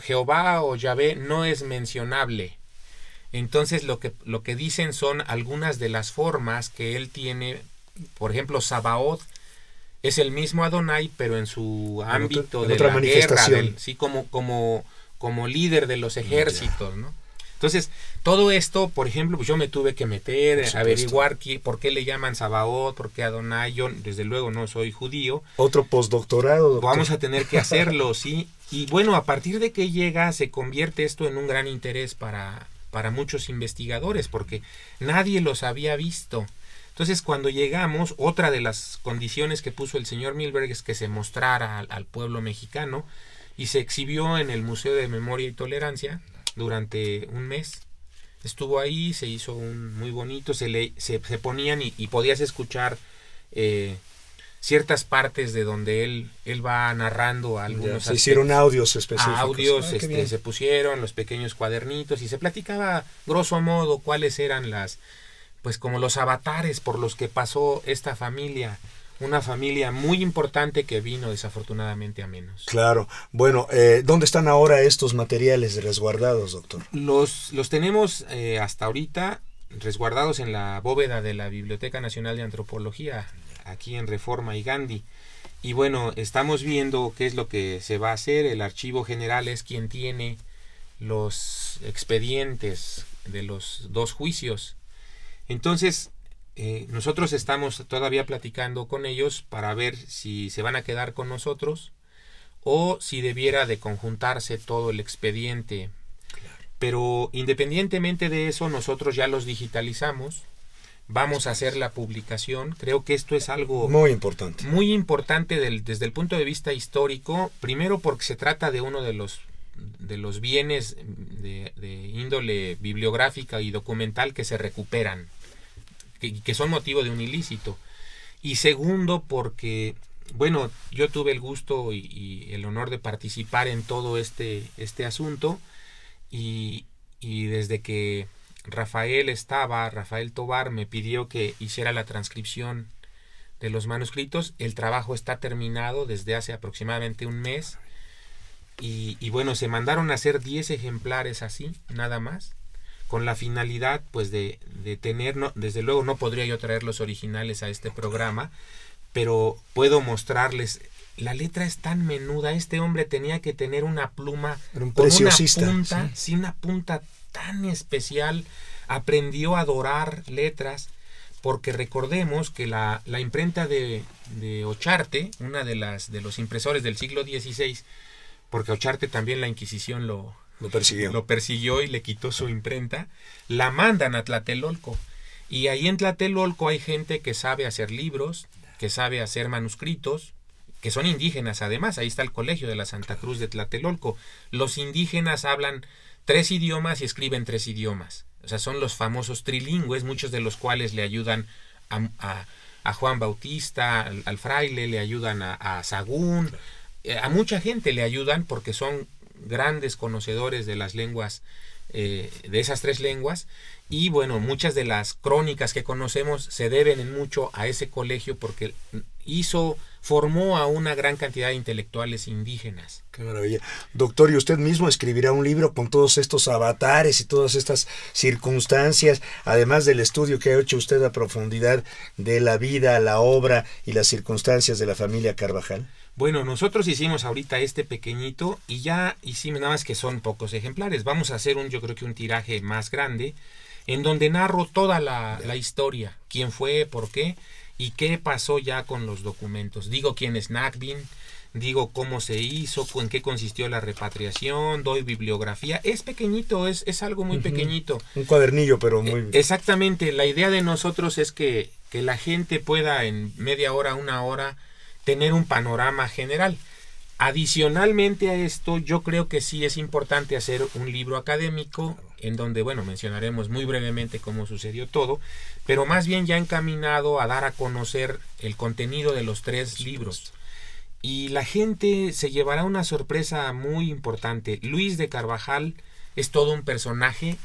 Jehová o Yahvé no es mencionable entonces lo que, lo que dicen son algunas de las formas que él tiene, por ejemplo, Sabaoth es el mismo Adonai, pero en su ámbito de la guerra, sí, como, como, como líder de los ejércitos, ¿no? Entonces, todo esto, por ejemplo, pues yo me tuve que meter, averiguar por qué le llaman Sabaoth, por qué Adonai, yo desde luego no soy judío. Otro postdoctorado. Vamos a tener que <laughs> hacerlo, sí. Y bueno, a partir de que llega, se convierte esto en un gran interés para, para muchos investigadores porque nadie los había visto. Entonces cuando llegamos, otra de las condiciones que puso el señor Milberg es que se mostrara al, pueblo mexicano y se exhibió en el Museo de Memoria y Tolerancia durante un mes. Estuvo ahí, se hizo un, muy bonito, se, le, se, ponían y, podías escuchar eh, ciertas partes de donde él, él va narrando algunos. se hicieron audios específicos. Ah, audios ah, este, se pusieron, los pequeños cuadernitos y se platicaba grosso modo cuáles eran las, pues como los avatares por los que pasó esta familia. Una familia muy importante que vino desafortunadamente a menos. Claro. Bueno, eh, ¿dónde están ahora estos materiales resguardados, doctor? Los, los tenemos eh, hasta ahorita resguardados en la bóveda de la Biblioteca Nacional de Antropología aquí en Reforma y Gandhi. Y bueno, estamos viendo qué es lo que se va a hacer. El archivo general es quien tiene los expedientes de los dos juicios. Entonces, eh, nosotros estamos todavía platicando con ellos para ver si se van a quedar con nosotros o si debiera de conjuntarse todo el expediente. Pero independientemente de eso, nosotros ya los digitalizamos vamos a hacer la publicación. Creo que esto es algo muy importante. Muy importante desde el punto de vista histórico, primero porque se trata de uno de los de los bienes de, índole bibliográfica y documental que se recuperan, que, que son motivo de un ilícito. Y segundo, porque, bueno, yo tuve el gusto y, el honor de participar en todo este, este asunto y, y desde que Rafael estaba, Rafael Tobar me pidió que hiciera la transcripción de los manuscritos. El trabajo está terminado desde hace aproximadamente un mes. Y, bueno, se mandaron a hacer 10 ejemplares así, nada más, con la finalidad pues de, tener, desde luego no podría yo traer los originales a este programa, pero puedo mostrarles la letra es tan menuda. Este hombre tenía que tener una pluma un con una punta, una punta tan especial, aprendió a adorar letras, porque recordemos que la, la imprenta de, de, Ocharte, una de las de los impresores del siglo XVI, porque Ocharte también la Inquisición lo, persiguió. lo persiguió y le quitó su imprenta, la mandan a Tlatelolco. Y ahí en Tlatelolco hay gente que sabe hacer libros, que sabe hacer manuscritos, que son indígenas además, ahí está el colegio de la Santa Cruz de Tlatelolco. Los indígenas hablan tres idiomas y escriben tres idiomas. O sea, son los famosos trilingües, muchos de los cuales le ayudan a, Juan Bautista, al, fraile, le ayudan a, Sagún, eh, a mucha gente le ayudan porque son grandes conocedores de las lenguas, eh, de esas tres lenguas. Y bueno, muchas de las crónicas que conocemos se deben en mucho a ese colegio porque hizo formó a una gran cantidad de intelectuales indígenas. Qué maravilla. Doctor, y usted mismo escribirá un libro con todos estos avatares y todas estas circunstancias, además del estudio que ha hecho usted a profundidad de la vida, la obra y las circunstancias de la familia Carvajal. Bueno, nosotros hicimos ahorita este pequeñito y ya hicimos nada más que son pocos ejemplares. Vamos a hacer un, yo creo que un tiraje más grande, en donde narro toda la, la historia, quién fue, por qué ¿Y qué pasó ya con los documentos? Digo quién es Nagbin, digo cómo se hizo, en qué consistió la repatriación, doy bibliografía. Es pequeñito, es, es algo muy pequeñito. Un cuadernillo, pero muy... E, exactamente, la idea de nosotros es que, que la gente pueda en media hora, una hora, tener un panorama general. Adicionalmente a esto, yo creo que sí es importante hacer un libro académico en donde, bueno, mencionaremos muy brevemente cómo sucedió todo, pero más bien ya encaminado a dar a conocer el contenido de los tres libros. Y la gente se llevará una sorpresa muy importante. Luis de Carvajal es todo un personaje.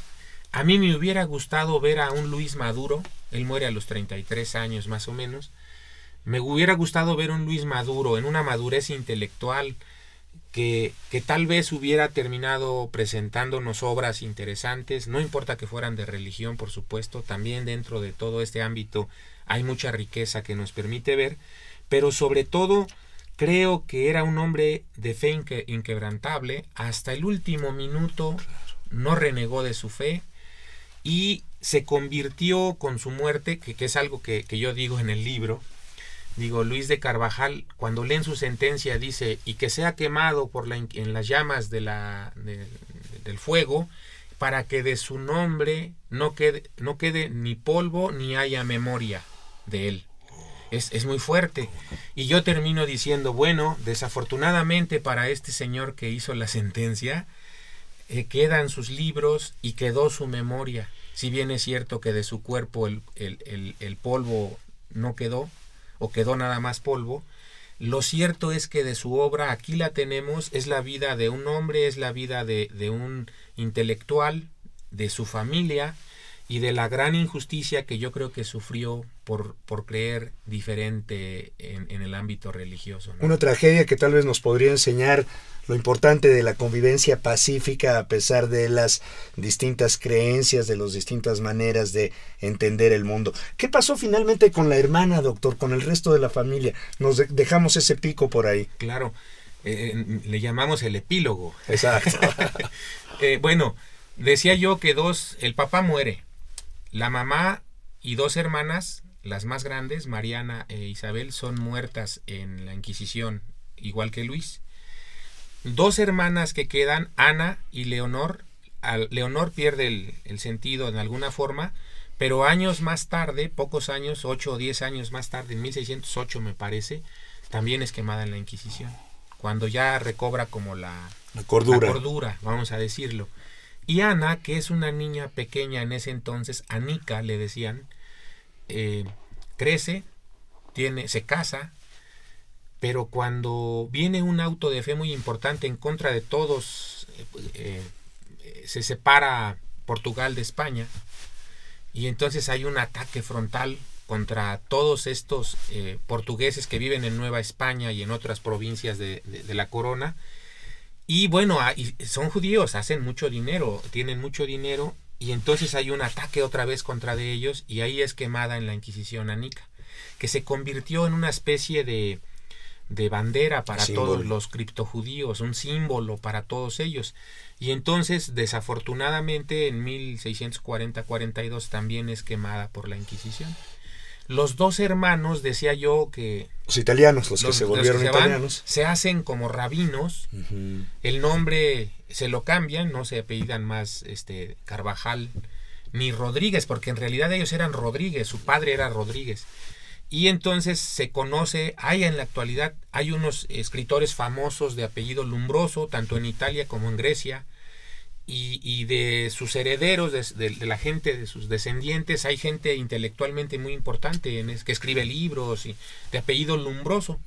A mí me hubiera gustado ver a un Luis Maduro, él muere a los 33 años más o menos, me hubiera gustado ver un Luis Maduro en una madurez intelectual que, que tal vez hubiera terminado presentándonos obras interesantes, no importa que fueran de religión, por supuesto, también dentro de todo este ámbito hay mucha riqueza que nos permite ver, pero sobre todo creo que era un hombre de fe inquebrantable, hasta el último minuto no renegó de su fe y se convirtió con su muerte, que, es algo que, que, yo digo en el libro, digo, Luis de Carvajal, cuando leen su sentencia, dice, y que sea quemado por la, en las llamas de la, del fuego, para que de su nombre no quede, no quede ni polvo ni haya memoria de él. Es, muy fuerte. Y yo termino diciendo, bueno, desafortunadamente para este señor que hizo la sentencia, eh, quedan sus libros y quedó su memoria. Si bien es cierto que de su cuerpo el, el polvo no quedó, o quedó nada más polvo. Lo cierto es que de su obra aquí la tenemos, es la vida de un hombre, es la vida de, de un intelectual, de su familia, y de la gran injusticia que yo creo que sufrió por, por creer diferente en, en el ámbito religioso. Una tragedia que tal vez nos podría enseñar lo importante de la convivencia pacífica a pesar de las distintas creencias, de las distintas maneras de entender el mundo. ¿Qué pasó finalmente con la hermana, doctor, con el resto de la familia? Nos dejamos ese pico por ahí. Claro, eh, le llamamos el epílogo. Exacto. <laughs> Eh, bueno, decía yo que dos, el papá muere la mamá y dos hermanas, las más grandes, Mariana e Isabel, son muertas en la Inquisición, igual que Luis. Dos hermanas que quedan, Ana y Leonor, Leonor pierde el, sentido en alguna forma, pero años más tarde, pocos años, ocho o diez años más tarde, en 1608 me parece, también es quemada en la Inquisición, cuando ya recobra como la cordura, vamos a decirlo. Y Ana, que es una niña pequeña en ese entonces, Anika le decían, eh, crece, tiene, se casa, pero cuando viene un auto de fe muy importante en contra de todos, eh, eh, se separa Portugal de España, y entonces hay un ataque frontal contra todos estos portugueses que viven en Nueva España y en otras provincias de la corona, y bueno, ah, son judíos, hacen mucho dinero, tienen mucho dinero, y entonces hay un ataque otra vez contra de ellos, y ahí es quemada en la Inquisición Anica, que se convirtió en una especie de, de bandera para todos los criptojudíos, un símbolo para todos ellos. Y entonces, desafortunadamente, en 1640-42 también es quemada por la Inquisición. Los dos hermanos, decía yo, que... Los italianos, los, que se volvieron se italianos. se hacen como rabinos. El nombre se lo cambian, no se apellidan más este, Carvajal ni Rodríguez, porque en realidad ellos eran Rodríguez, su padre era Rodríguez. Y entonces se conoce, hay en la actualidad, hay unos escritores famosos de apellido Lumbroso, tanto en Italia como en Grecia, y, y de sus herederos, de, la gente, de sus descendientes, hay gente intelectualmente muy importante en que escribe libros y de apellido Lumbroso.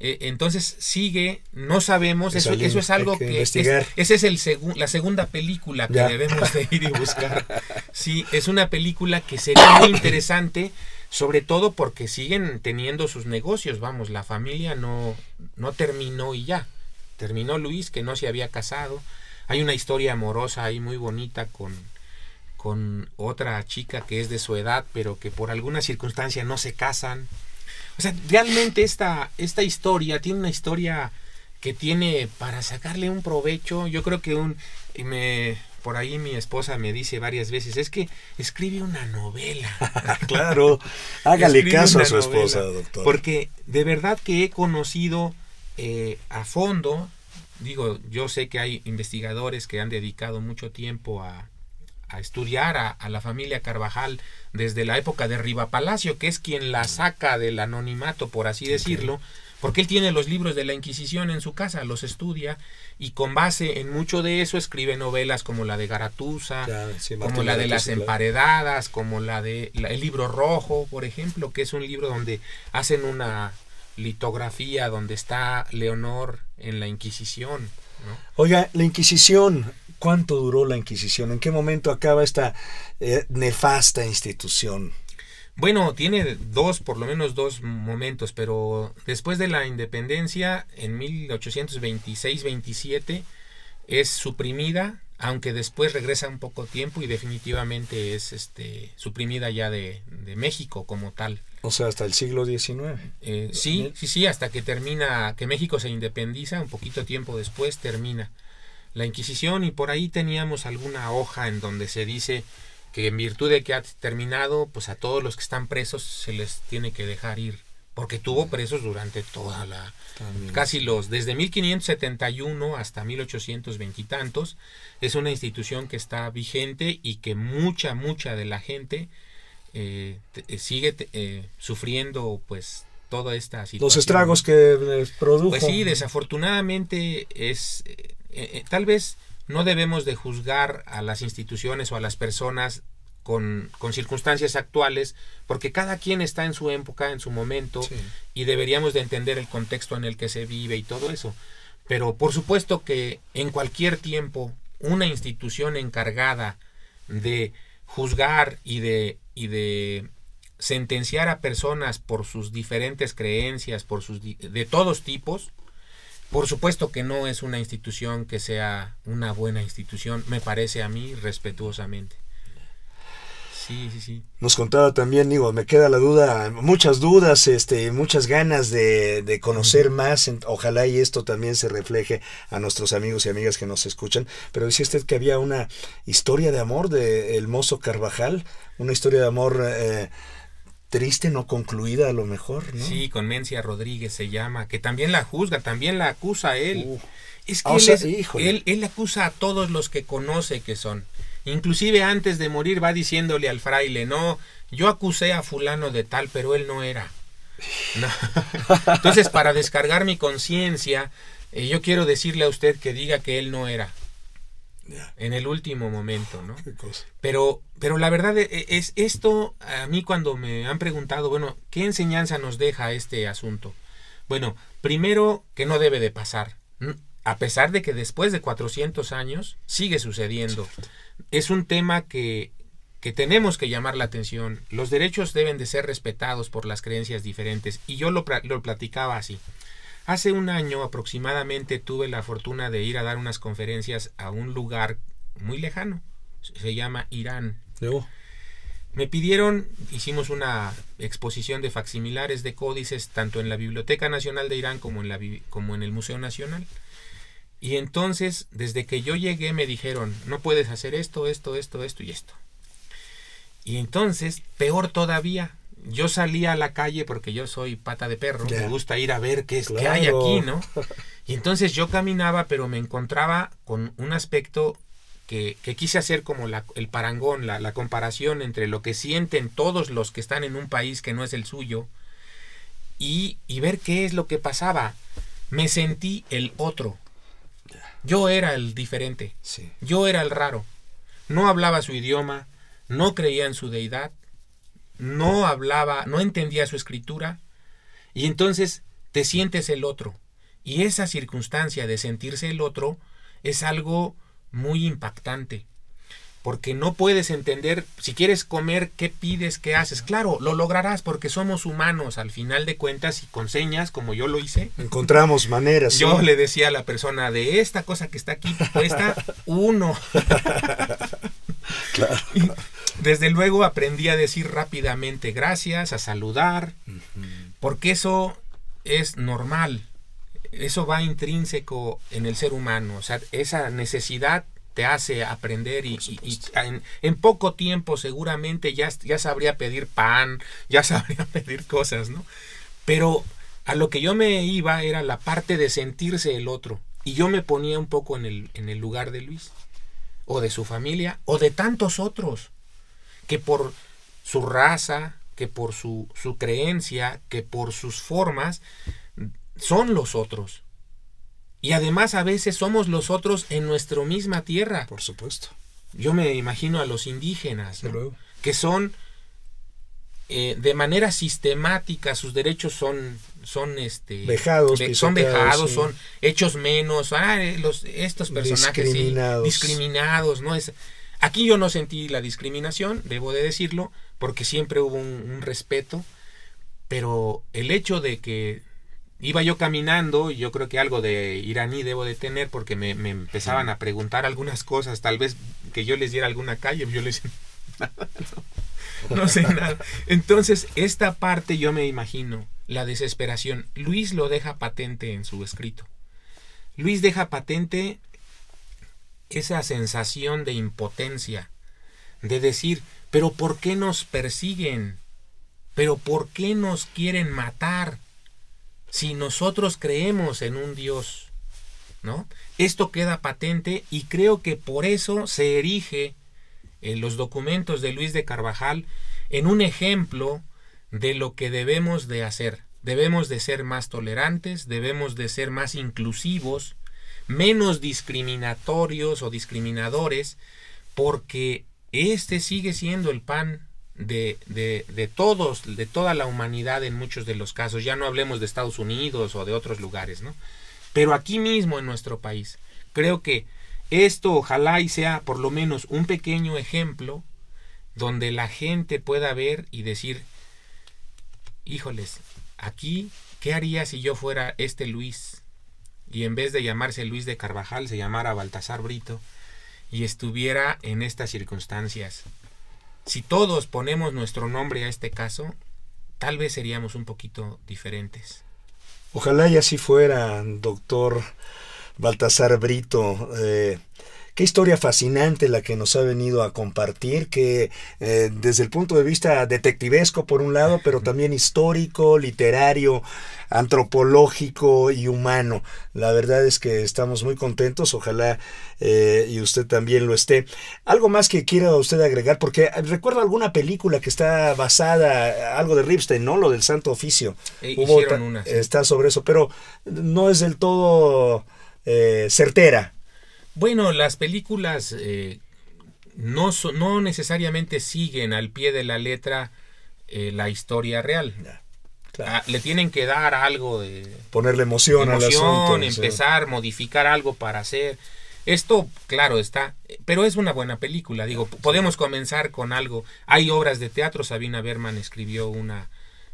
Eh, entonces sigue, no sabemos, eso, es algo que, es, esa es el la segunda película que debemos de ir y <laughs> buscar. Sí, es una película que sería muy interesante sobre todo porque siguen teniendo sus negocios, vamos, la familia no, no terminó y ya. Terminó Luis, que no se había casado, hay una historia amorosa ahí muy bonita con, con otra chica que es de su edad, pero que por alguna circunstancia no se casan. O sea, realmente esta, esta historia tiene una historia que tiene para sacarle un provecho. Yo creo que un... Me, por ahí mi esposa me dice varias veces, es que escribe una novela. <laughs> claro, hágale caso a su esposa, doctor. Porque de verdad que he conocido eh, a fondo digo, yo sé que hay investigadores que han dedicado mucho tiempo a, estudiar a, la familia Carvajal desde la época de Riva Palacio, que es quien la saca del anonimato, por así decirlo, porque él tiene los libros de la Inquisición en su casa, los estudia y con base en mucho de eso escribe novelas como la de Garatusa, como la de las emparedadas, como la de el libro rojo, por ejemplo, que es un libro donde hacen una litografía donde está Leonor en la Inquisición. Oiga, la Inquisición, ¿cuánto duró la Inquisición? ¿En qué momento acaba esta eh, nefasta institución? Bueno, tiene dos, por lo menos dos momentos, pero después de la independencia, en 1826-27, es suprimida, aunque después regresa un poco tiempo y definitivamente es este, suprimida ya de México como tal, o sea, hasta el siglo XIX. Eh, sí, sí, sí, hasta que termina, que México se independiza, un poquito tiempo después termina la Inquisición y por ahí teníamos alguna hoja en donde se dice que en virtud de que ha terminado, pues a todos los que están presos se les tiene que dejar ir, porque tuvo presos durante toda la... casi los... desde 1571 hasta 1820 y tantos, es una institución que está vigente y que mucha, mucha de la gente eh, eh, sigue eh, sufriendo pues toda esta situación. Los estragos que les produjo. Pues sí, desafortunadamente es tal vez no debemos de juzgar a las instituciones o a las personas con, circunstancias actuales, porque cada quien está en su época, en su momento, y deberíamos de entender el contexto en el que se vive y todo eso. Pero por supuesto que en cualquier tiempo, una institución encargada de juzgar y de, y de sentenciar a personas por sus diferentes creencias, por sus de todos tipos, por supuesto que no es una institución que sea una buena institución, me parece a mí respetuosamente. Sí, sí, sí. Nos contaba también, digo, me queda la duda, muchas dudas, este, muchas ganas de, de conocer más. Ojalá y esto también se refleje a nuestros amigos y amigas que nos escuchan. Pero decía usted que había una historia de amor de El Mozo Carvajal, una historia de amor eh, triste, no concluida a lo mejor, ¿no? Sí, con Mencia Rodríguez se llama, que también la juzga, también la acusa él. Es ah, que él, él, él acusa a todos los que conoce que son. Inclusive antes de morir va diciéndole al fraile, no, yo acusé a fulano de tal, pero él no era. <laughs> Entonces, para descargar mi conciencia, eh, yo quiero decirle a usted que diga que él no era. En el último momento, ¿no? Pero, pero la verdad eh, eh, es, esto, a mí cuando me han preguntado, bueno, ¿qué enseñanza nos deja este asunto? Bueno, primero que no debe de pasar, mm, a pesar de que después de 400 años sigue sucediendo es un tema que, que tenemos que llamar la atención. Los derechos deben de ser respetados por las creencias diferentes y yo lo, platicaba así. Hace un año aproximadamente tuve la fortuna de ir a dar unas conferencias a un lugar muy lejano. Se llama Irán. Me pidieron, hicimos una exposición de facsimilares de códices tanto en la Biblioteca Nacional de Irán como en, la, como en el Museo Nacional. Y entonces, desde que yo llegué, me dijeron, no puedes hacer esto, esto, esto, esto y esto. Y entonces, peor todavía, yo salía a la calle porque yo soy pata de perro, me gusta ir a ver qué es lo que hay aquí, ¿no? <laughs> Y entonces yo caminaba, pero me encontraba con un aspecto que, que quise hacer como el parangón, la, comparación entre lo que sienten todos los que están en un país que no es el suyo y, y ver qué es lo que pasaba. Me sentí el otro. Yo era el diferente. Yo era el raro. No hablaba su idioma, no creía en su deidad, no hablaba, no entendía su escritura. Y entonces te sientes el otro. Y esa circunstancia de sentirse el otro es algo muy impactante porque no puedes entender, si quieres comer, qué pides, qué haces. Claro, lo lograrás porque somos humanos al final de cuentas y con señas, como yo lo hice. Encontramos maneras. Yo le decía a la persona, de esta cosa que está aquí puesta uno. <laughs> claro. desde luego aprendí a decir rápidamente gracias, a saludar, porque eso es normal. Eso va intrínseco en el ser humano, o sea, esa necesidad te hace aprender y, en, poco tiempo seguramente ya, ya sabría pedir pan, <laughs> ya sabría <laughs> pedir cosas, ¿no? Pero a lo que yo me iba era la parte de sentirse el otro. Y yo me ponía un poco en el, en el lugar de Luis, o de su familia, o de tantos otros, que por su raza, que por su, su creencia, que por sus formas, son los otros. Y además a veces somos los otros en nuestra misma tierra. Por supuesto. Yo me imagino a los indígenas, que son eh, de manera sistemática, sus derechos son son este vejados, son dejados son hechos menos, ah, eh, los, estos personajes discriminados. discriminados, no aquí yo no sentí la discriminación, debo de decirlo, porque siempre hubo un respeto, pero el hecho de que iba yo caminando, y yo creo que algo de iraní debo de tener porque me, empezaban a preguntar algunas cosas, tal vez que yo les diera alguna calle, yo les <laughs> no sé nada. Entonces, esta parte yo me imagino, la desesperación, Luis lo deja patente en su escrito. Luis deja patente esa sensación de impotencia, de decir, pero ¿por qué nos persiguen? ¿Pero por qué nos quieren matar? si nosotros creemos en un Dios, ¿no? Esto queda patente y creo que por eso se erige en eh, los documentos de Luis de Carvajal en un ejemplo de lo que debemos de hacer. Debemos de ser más tolerantes, debemos de ser más inclusivos, menos discriminatorios o discriminadores, porque este sigue siendo el pan de, de, de, todos, de toda la humanidad en muchos de los casos. Ya no hablemos de Estados Unidos o de otros lugares, ¿no? Pero aquí mismo en nuestro país. Creo que esto ojalá y sea por lo menos un pequeño ejemplo donde la gente pueda ver y decir, híjoles, aquí, ¿qué haría si yo fuera este Luis? Y en vez de llamarse Luis de Carvajal, se llamara Baltasar Brito y estuviera en estas circunstancias si todos ponemos nuestro nombre a este caso, tal vez seríamos un poquito diferentes. Ojalá y así fuera, doctor Baltasar Brito. Eh, Qué historia fascinante la que nos ha venido a compartir, que eh, desde el punto de vista detectivesco por un lado, pero también histórico, literario, antropológico y humano. La verdad es que estamos muy contentos, ojalá eh, y usted también lo esté. Algo más que quiera usted agregar, porque eh, recuerdo alguna película que está basada, algo de Ripstein, ¿no? Lo del Santo Oficio. E hicieron Hubo, una, Está sobre eso, pero no es del todo certera bueno, las películas eh, no, no necesariamente siguen al pie de la letra eh, la historia real. Ah, le tienen que dar algo de... Ponerle emoción, al asunto. Empezar, modificar algo para hacer. Esto, claro, está, pero es una buena película. Digo, podemos comenzar con algo. Hay obras de teatro, Sabina Berman escribió una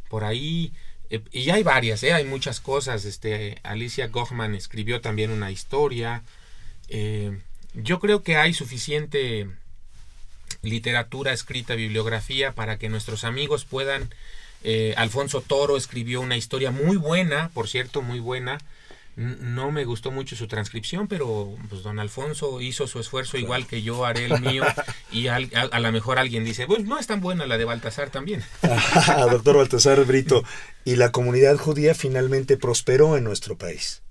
por ahí, eh, y hay varias, hay muchas cosas. Este, Alicia Goffman escribió también una historia. Eh, yo creo que hay suficiente literatura escrita, bibliografía, para que nuestros amigos puedan... Eh, Alfonso Toro escribió una historia muy buena, por cierto, muy buena. No me gustó mucho su transcripción, pero pues, don Alfonso hizo su esfuerzo igual que yo haré el mío y a, lo mejor alguien dice, pues no es tan buena la de Baltasar también. <laughs> doctor Baltasar Brito, ¿y la comunidad judía finalmente prosperó en nuestro país?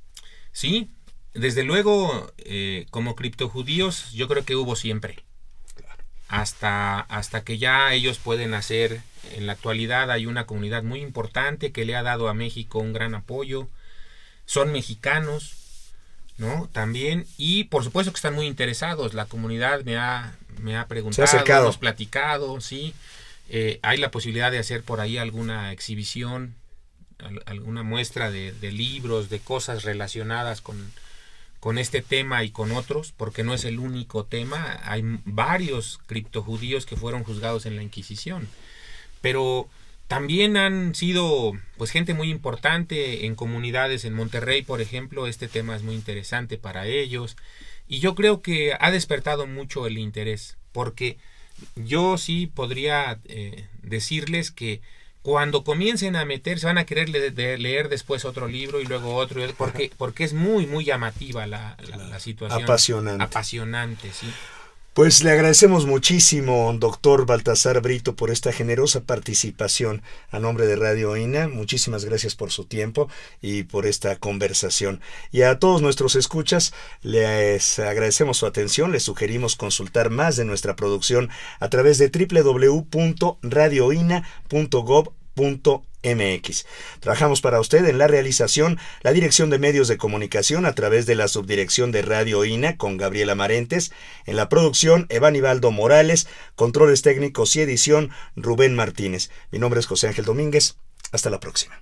Sí, desde luego, eh, como criptojudíos, yo creo que hubo siempre. Hasta, hasta que ya ellos pueden hacer, en la actualidad hay una comunidad muy importante que le ha dado a México un gran apoyo. Son mexicanos, ¿no? También, y por supuesto que están muy interesados. La comunidad me ha, me ha preguntado, ha platicado, sí. Eh, hay la posibilidad de hacer por ahí alguna exhibición, alguna muestra de libros, de cosas relacionadas con, con este tema y con otros, porque no es el único tema, hay varios criptojudíos que fueron juzgados en la Inquisición, pero también han sido pues gente muy importante en comunidades en Monterrey, por ejemplo, este tema es muy interesante para ellos y yo creo que ha despertado mucho el interés, porque yo sí podría eh, decirles que cuando comiencen a meterse van a querer leer, después otro libro y luego otro, porque, porque es muy, muy llamativa la, situación. Apasionante. Apasionante, sí. Pues le agradecemos muchísimo, doctor Baltasar Brito, por esta generosa participación a nombre de Radio INA. Muchísimas gracias por su tiempo y por esta conversación. Y a todos nuestros escuchas, les agradecemos su atención. Les sugerimos consultar más de nuestra producción a través de www.radioina.gov Punto MX. Trabajamos para usted en la realización, la Dirección de Medios de Comunicación a través de la Subdirección de Radio INA con Gabriela Marentes, en la producción Ibaldo Morales, controles técnicos y edición Rubén Martínez. Mi nombre es José Ángel Domínguez. Hasta la próxima.